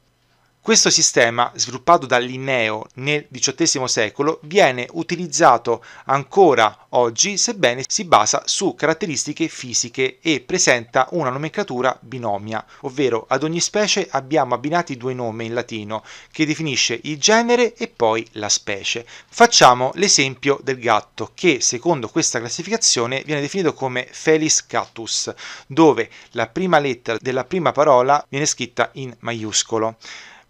Questo sistema, sviluppato da Linneo nel XVIII secolo, viene utilizzato ancora oggi, sebbene si basa su caratteristiche fisiche e presenta una nomenclatura binomia, ovvero ad ogni specie abbiamo abbinati due nomi in latino, che definisce il genere e poi la specie. Facciamo l'esempio del gatto, che secondo questa classificazione viene definito come Felis catus, dove la prima lettera della prima parola viene scritta in maiuscolo.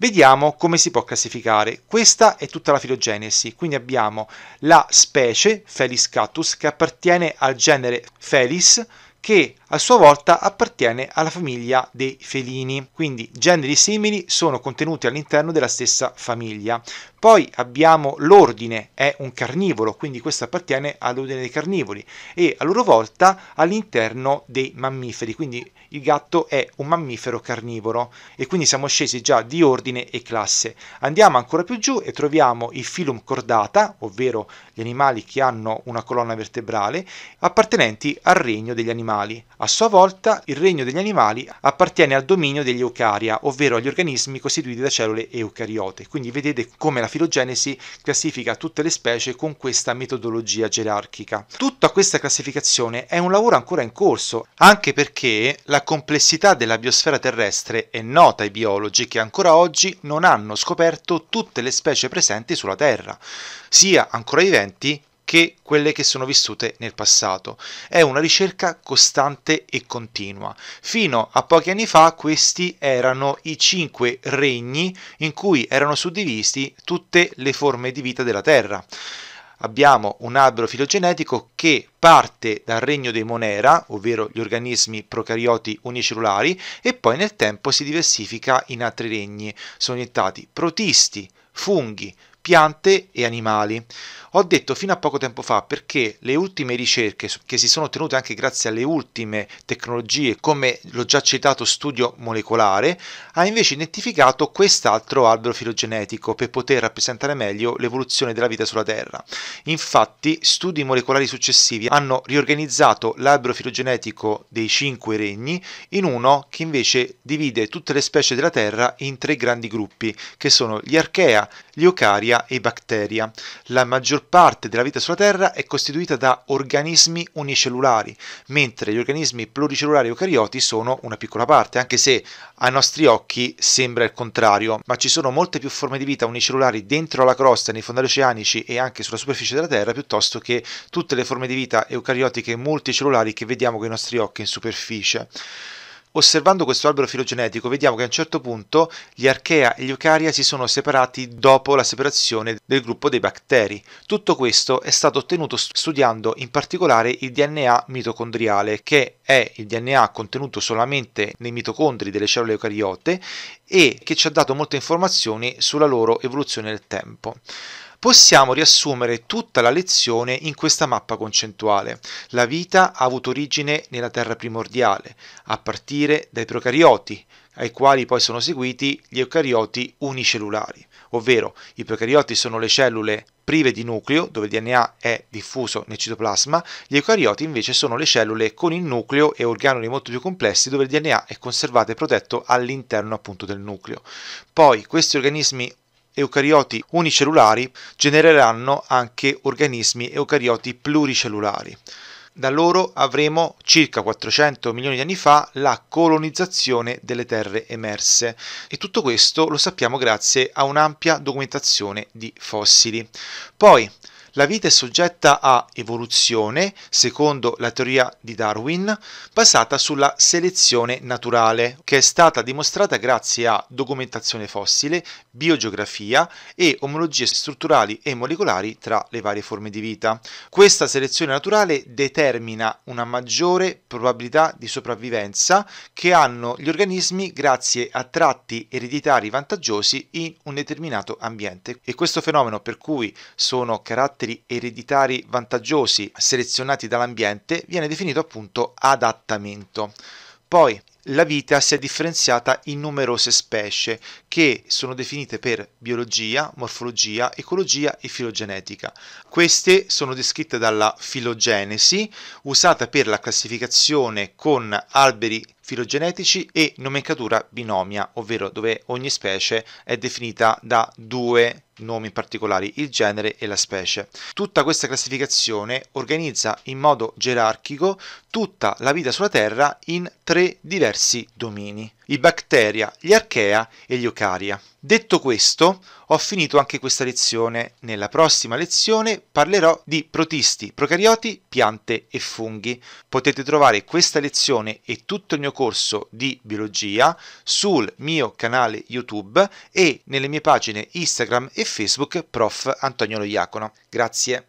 Vediamo come si può classificare. Questa è tutta la filogenesi, quindi abbiamo la specie Felis catus che appartiene al genere Felis che a sua volta appartiene alla famiglia dei felini, quindi generi simili sono contenuti all'interno della stessa famiglia. Poi abbiamo l'ordine, è un carnivoro, quindi questo appartiene all'ordine dei carnivori e a loro volta all'interno dei mammiferi, quindi il gatto è un mammifero carnivoro e quindi siamo scesi già di ordine e classe. Andiamo ancora più giù e troviamo il filum cordata, ovvero gli animali che hanno una colonna vertebrale, appartenenti al regno degli animali. A sua volta il regno degli animali appartiene al dominio degli eucaria, ovvero agli organismi costituiti da cellule eucariote. Quindi vedete come la filogenesi classifica tutte le specie con questa metodologia gerarchica. Tutta questa classificazione è un lavoro ancora in corso, anche perché la complessità della biosfera terrestre è nota ai biologi che ancora oggi non hanno scoperto tutte le specie presenti sulla Terra, sia ancora viventi presenti che quelle che sono vissute nel passato. È una ricerca costante e continua. Fino a pochi anni fa questi erano i cinque regni in cui erano suddivisi tutte le forme di vita della Terra abbiamo un albero filogenetico che parte dal regno dei Monera, ovvero gli organismi procarioti unicellulari, e poi nel tempo si diversifica in altri regni. Sono diventati protisti, funghi, piante e animali. Ho detto fino a poco tempo fa perché le ultime ricerche che si sono ottenute anche grazie alle ultime tecnologie come l'ho già citato studio molecolare ha invece identificato quest'altro albero filogenetico per poter rappresentare meglio l'evoluzione della vita sulla Terra. Infatti studi molecolari successivi hanno riorganizzato l'albero filogenetico dei cinque regni in uno che invece divide tutte le specie della Terra in tre grandi gruppi che sono gli archea, gli eucaria materia e batteria. La maggior parte della vita sulla Terra è costituita da organismi unicellulari, mentre gli organismi pluricellulari eucarioti sono una piccola parte, anche se ai nostri occhi sembra il contrario, ma ci sono molte più forme di vita unicellulari dentro la crosta, nei fondali oceanici e anche sulla superficie della Terra, piuttosto che tutte le forme di vita eucariotiche multicellulari che vediamo con i nostri occhi in superficie. Osservando questo albero filogenetico vediamo che a un certo punto gli archea e gli eucaria si sono separati dopo la separazione del gruppo dei batteri. Tutto questo è stato ottenuto studiando in particolare il DNA mitocondriale, che è il DNA contenuto solamente nei mitocondri delle cellule eucariote e che ci ha dato molte informazioni sulla loro evoluzione nel tempo possiamo riassumere tutta la lezione in questa mappa concettuale. La vita ha avuto origine nella Terra primordiale, a partire dai procarioti, ai quali poi sono seguiti gli eucarioti unicellulari, ovvero i procarioti sono le cellule prive di nucleo, dove il DNA è diffuso nel citoplasma, gli eucarioti invece sono le cellule con il nucleo e organoli molto più complessi, dove il DNA è conservato e protetto all'interno appunto del nucleo. Poi questi organismi eucarioti unicellulari genereranno anche organismi eucarioti pluricellulari. Da loro avremo circa 400 milioni di anni fa la colonizzazione delle terre emerse e tutto questo lo sappiamo grazie a un'ampia documentazione di fossili. Poi, la vita è soggetta a evoluzione, secondo la teoria di Darwin, basata sulla selezione naturale, che è stata dimostrata grazie a documentazione fossile, biogeografia e omologie strutturali e molecolari tra le varie forme di vita. Questa selezione naturale determina una maggiore probabilità di sopravvivenza che hanno gli organismi grazie a tratti ereditari vantaggiosi in un determinato ambiente. E questo fenomeno per cui sono caratteri caratteri ereditari vantaggiosi selezionati dall'ambiente viene definito appunto adattamento. Poi la vita si è differenziata in numerose specie che sono definite per biologia, morfologia, ecologia e filogenetica. Queste sono descritte dalla filogenesi, usata per la classificazione con alberi filogenetici e nomenclatura binomia, ovvero dove ogni specie è definita da due nomi particolari, il genere e la specie. Tutta questa classificazione organizza in modo gerarchico tutta la vita sulla Terra in tre diversi domini i Bacteria, gli Archea e gli Eucaria. Detto questo, ho finito anche questa lezione. Nella prossima lezione parlerò di protisti, procarioti, piante e funghi. Potete trovare questa lezione e tutto il mio corso di biologia sul mio canale YouTube e nelle mie pagine Instagram e Facebook Prof. Antonio Lo Iacono. Grazie.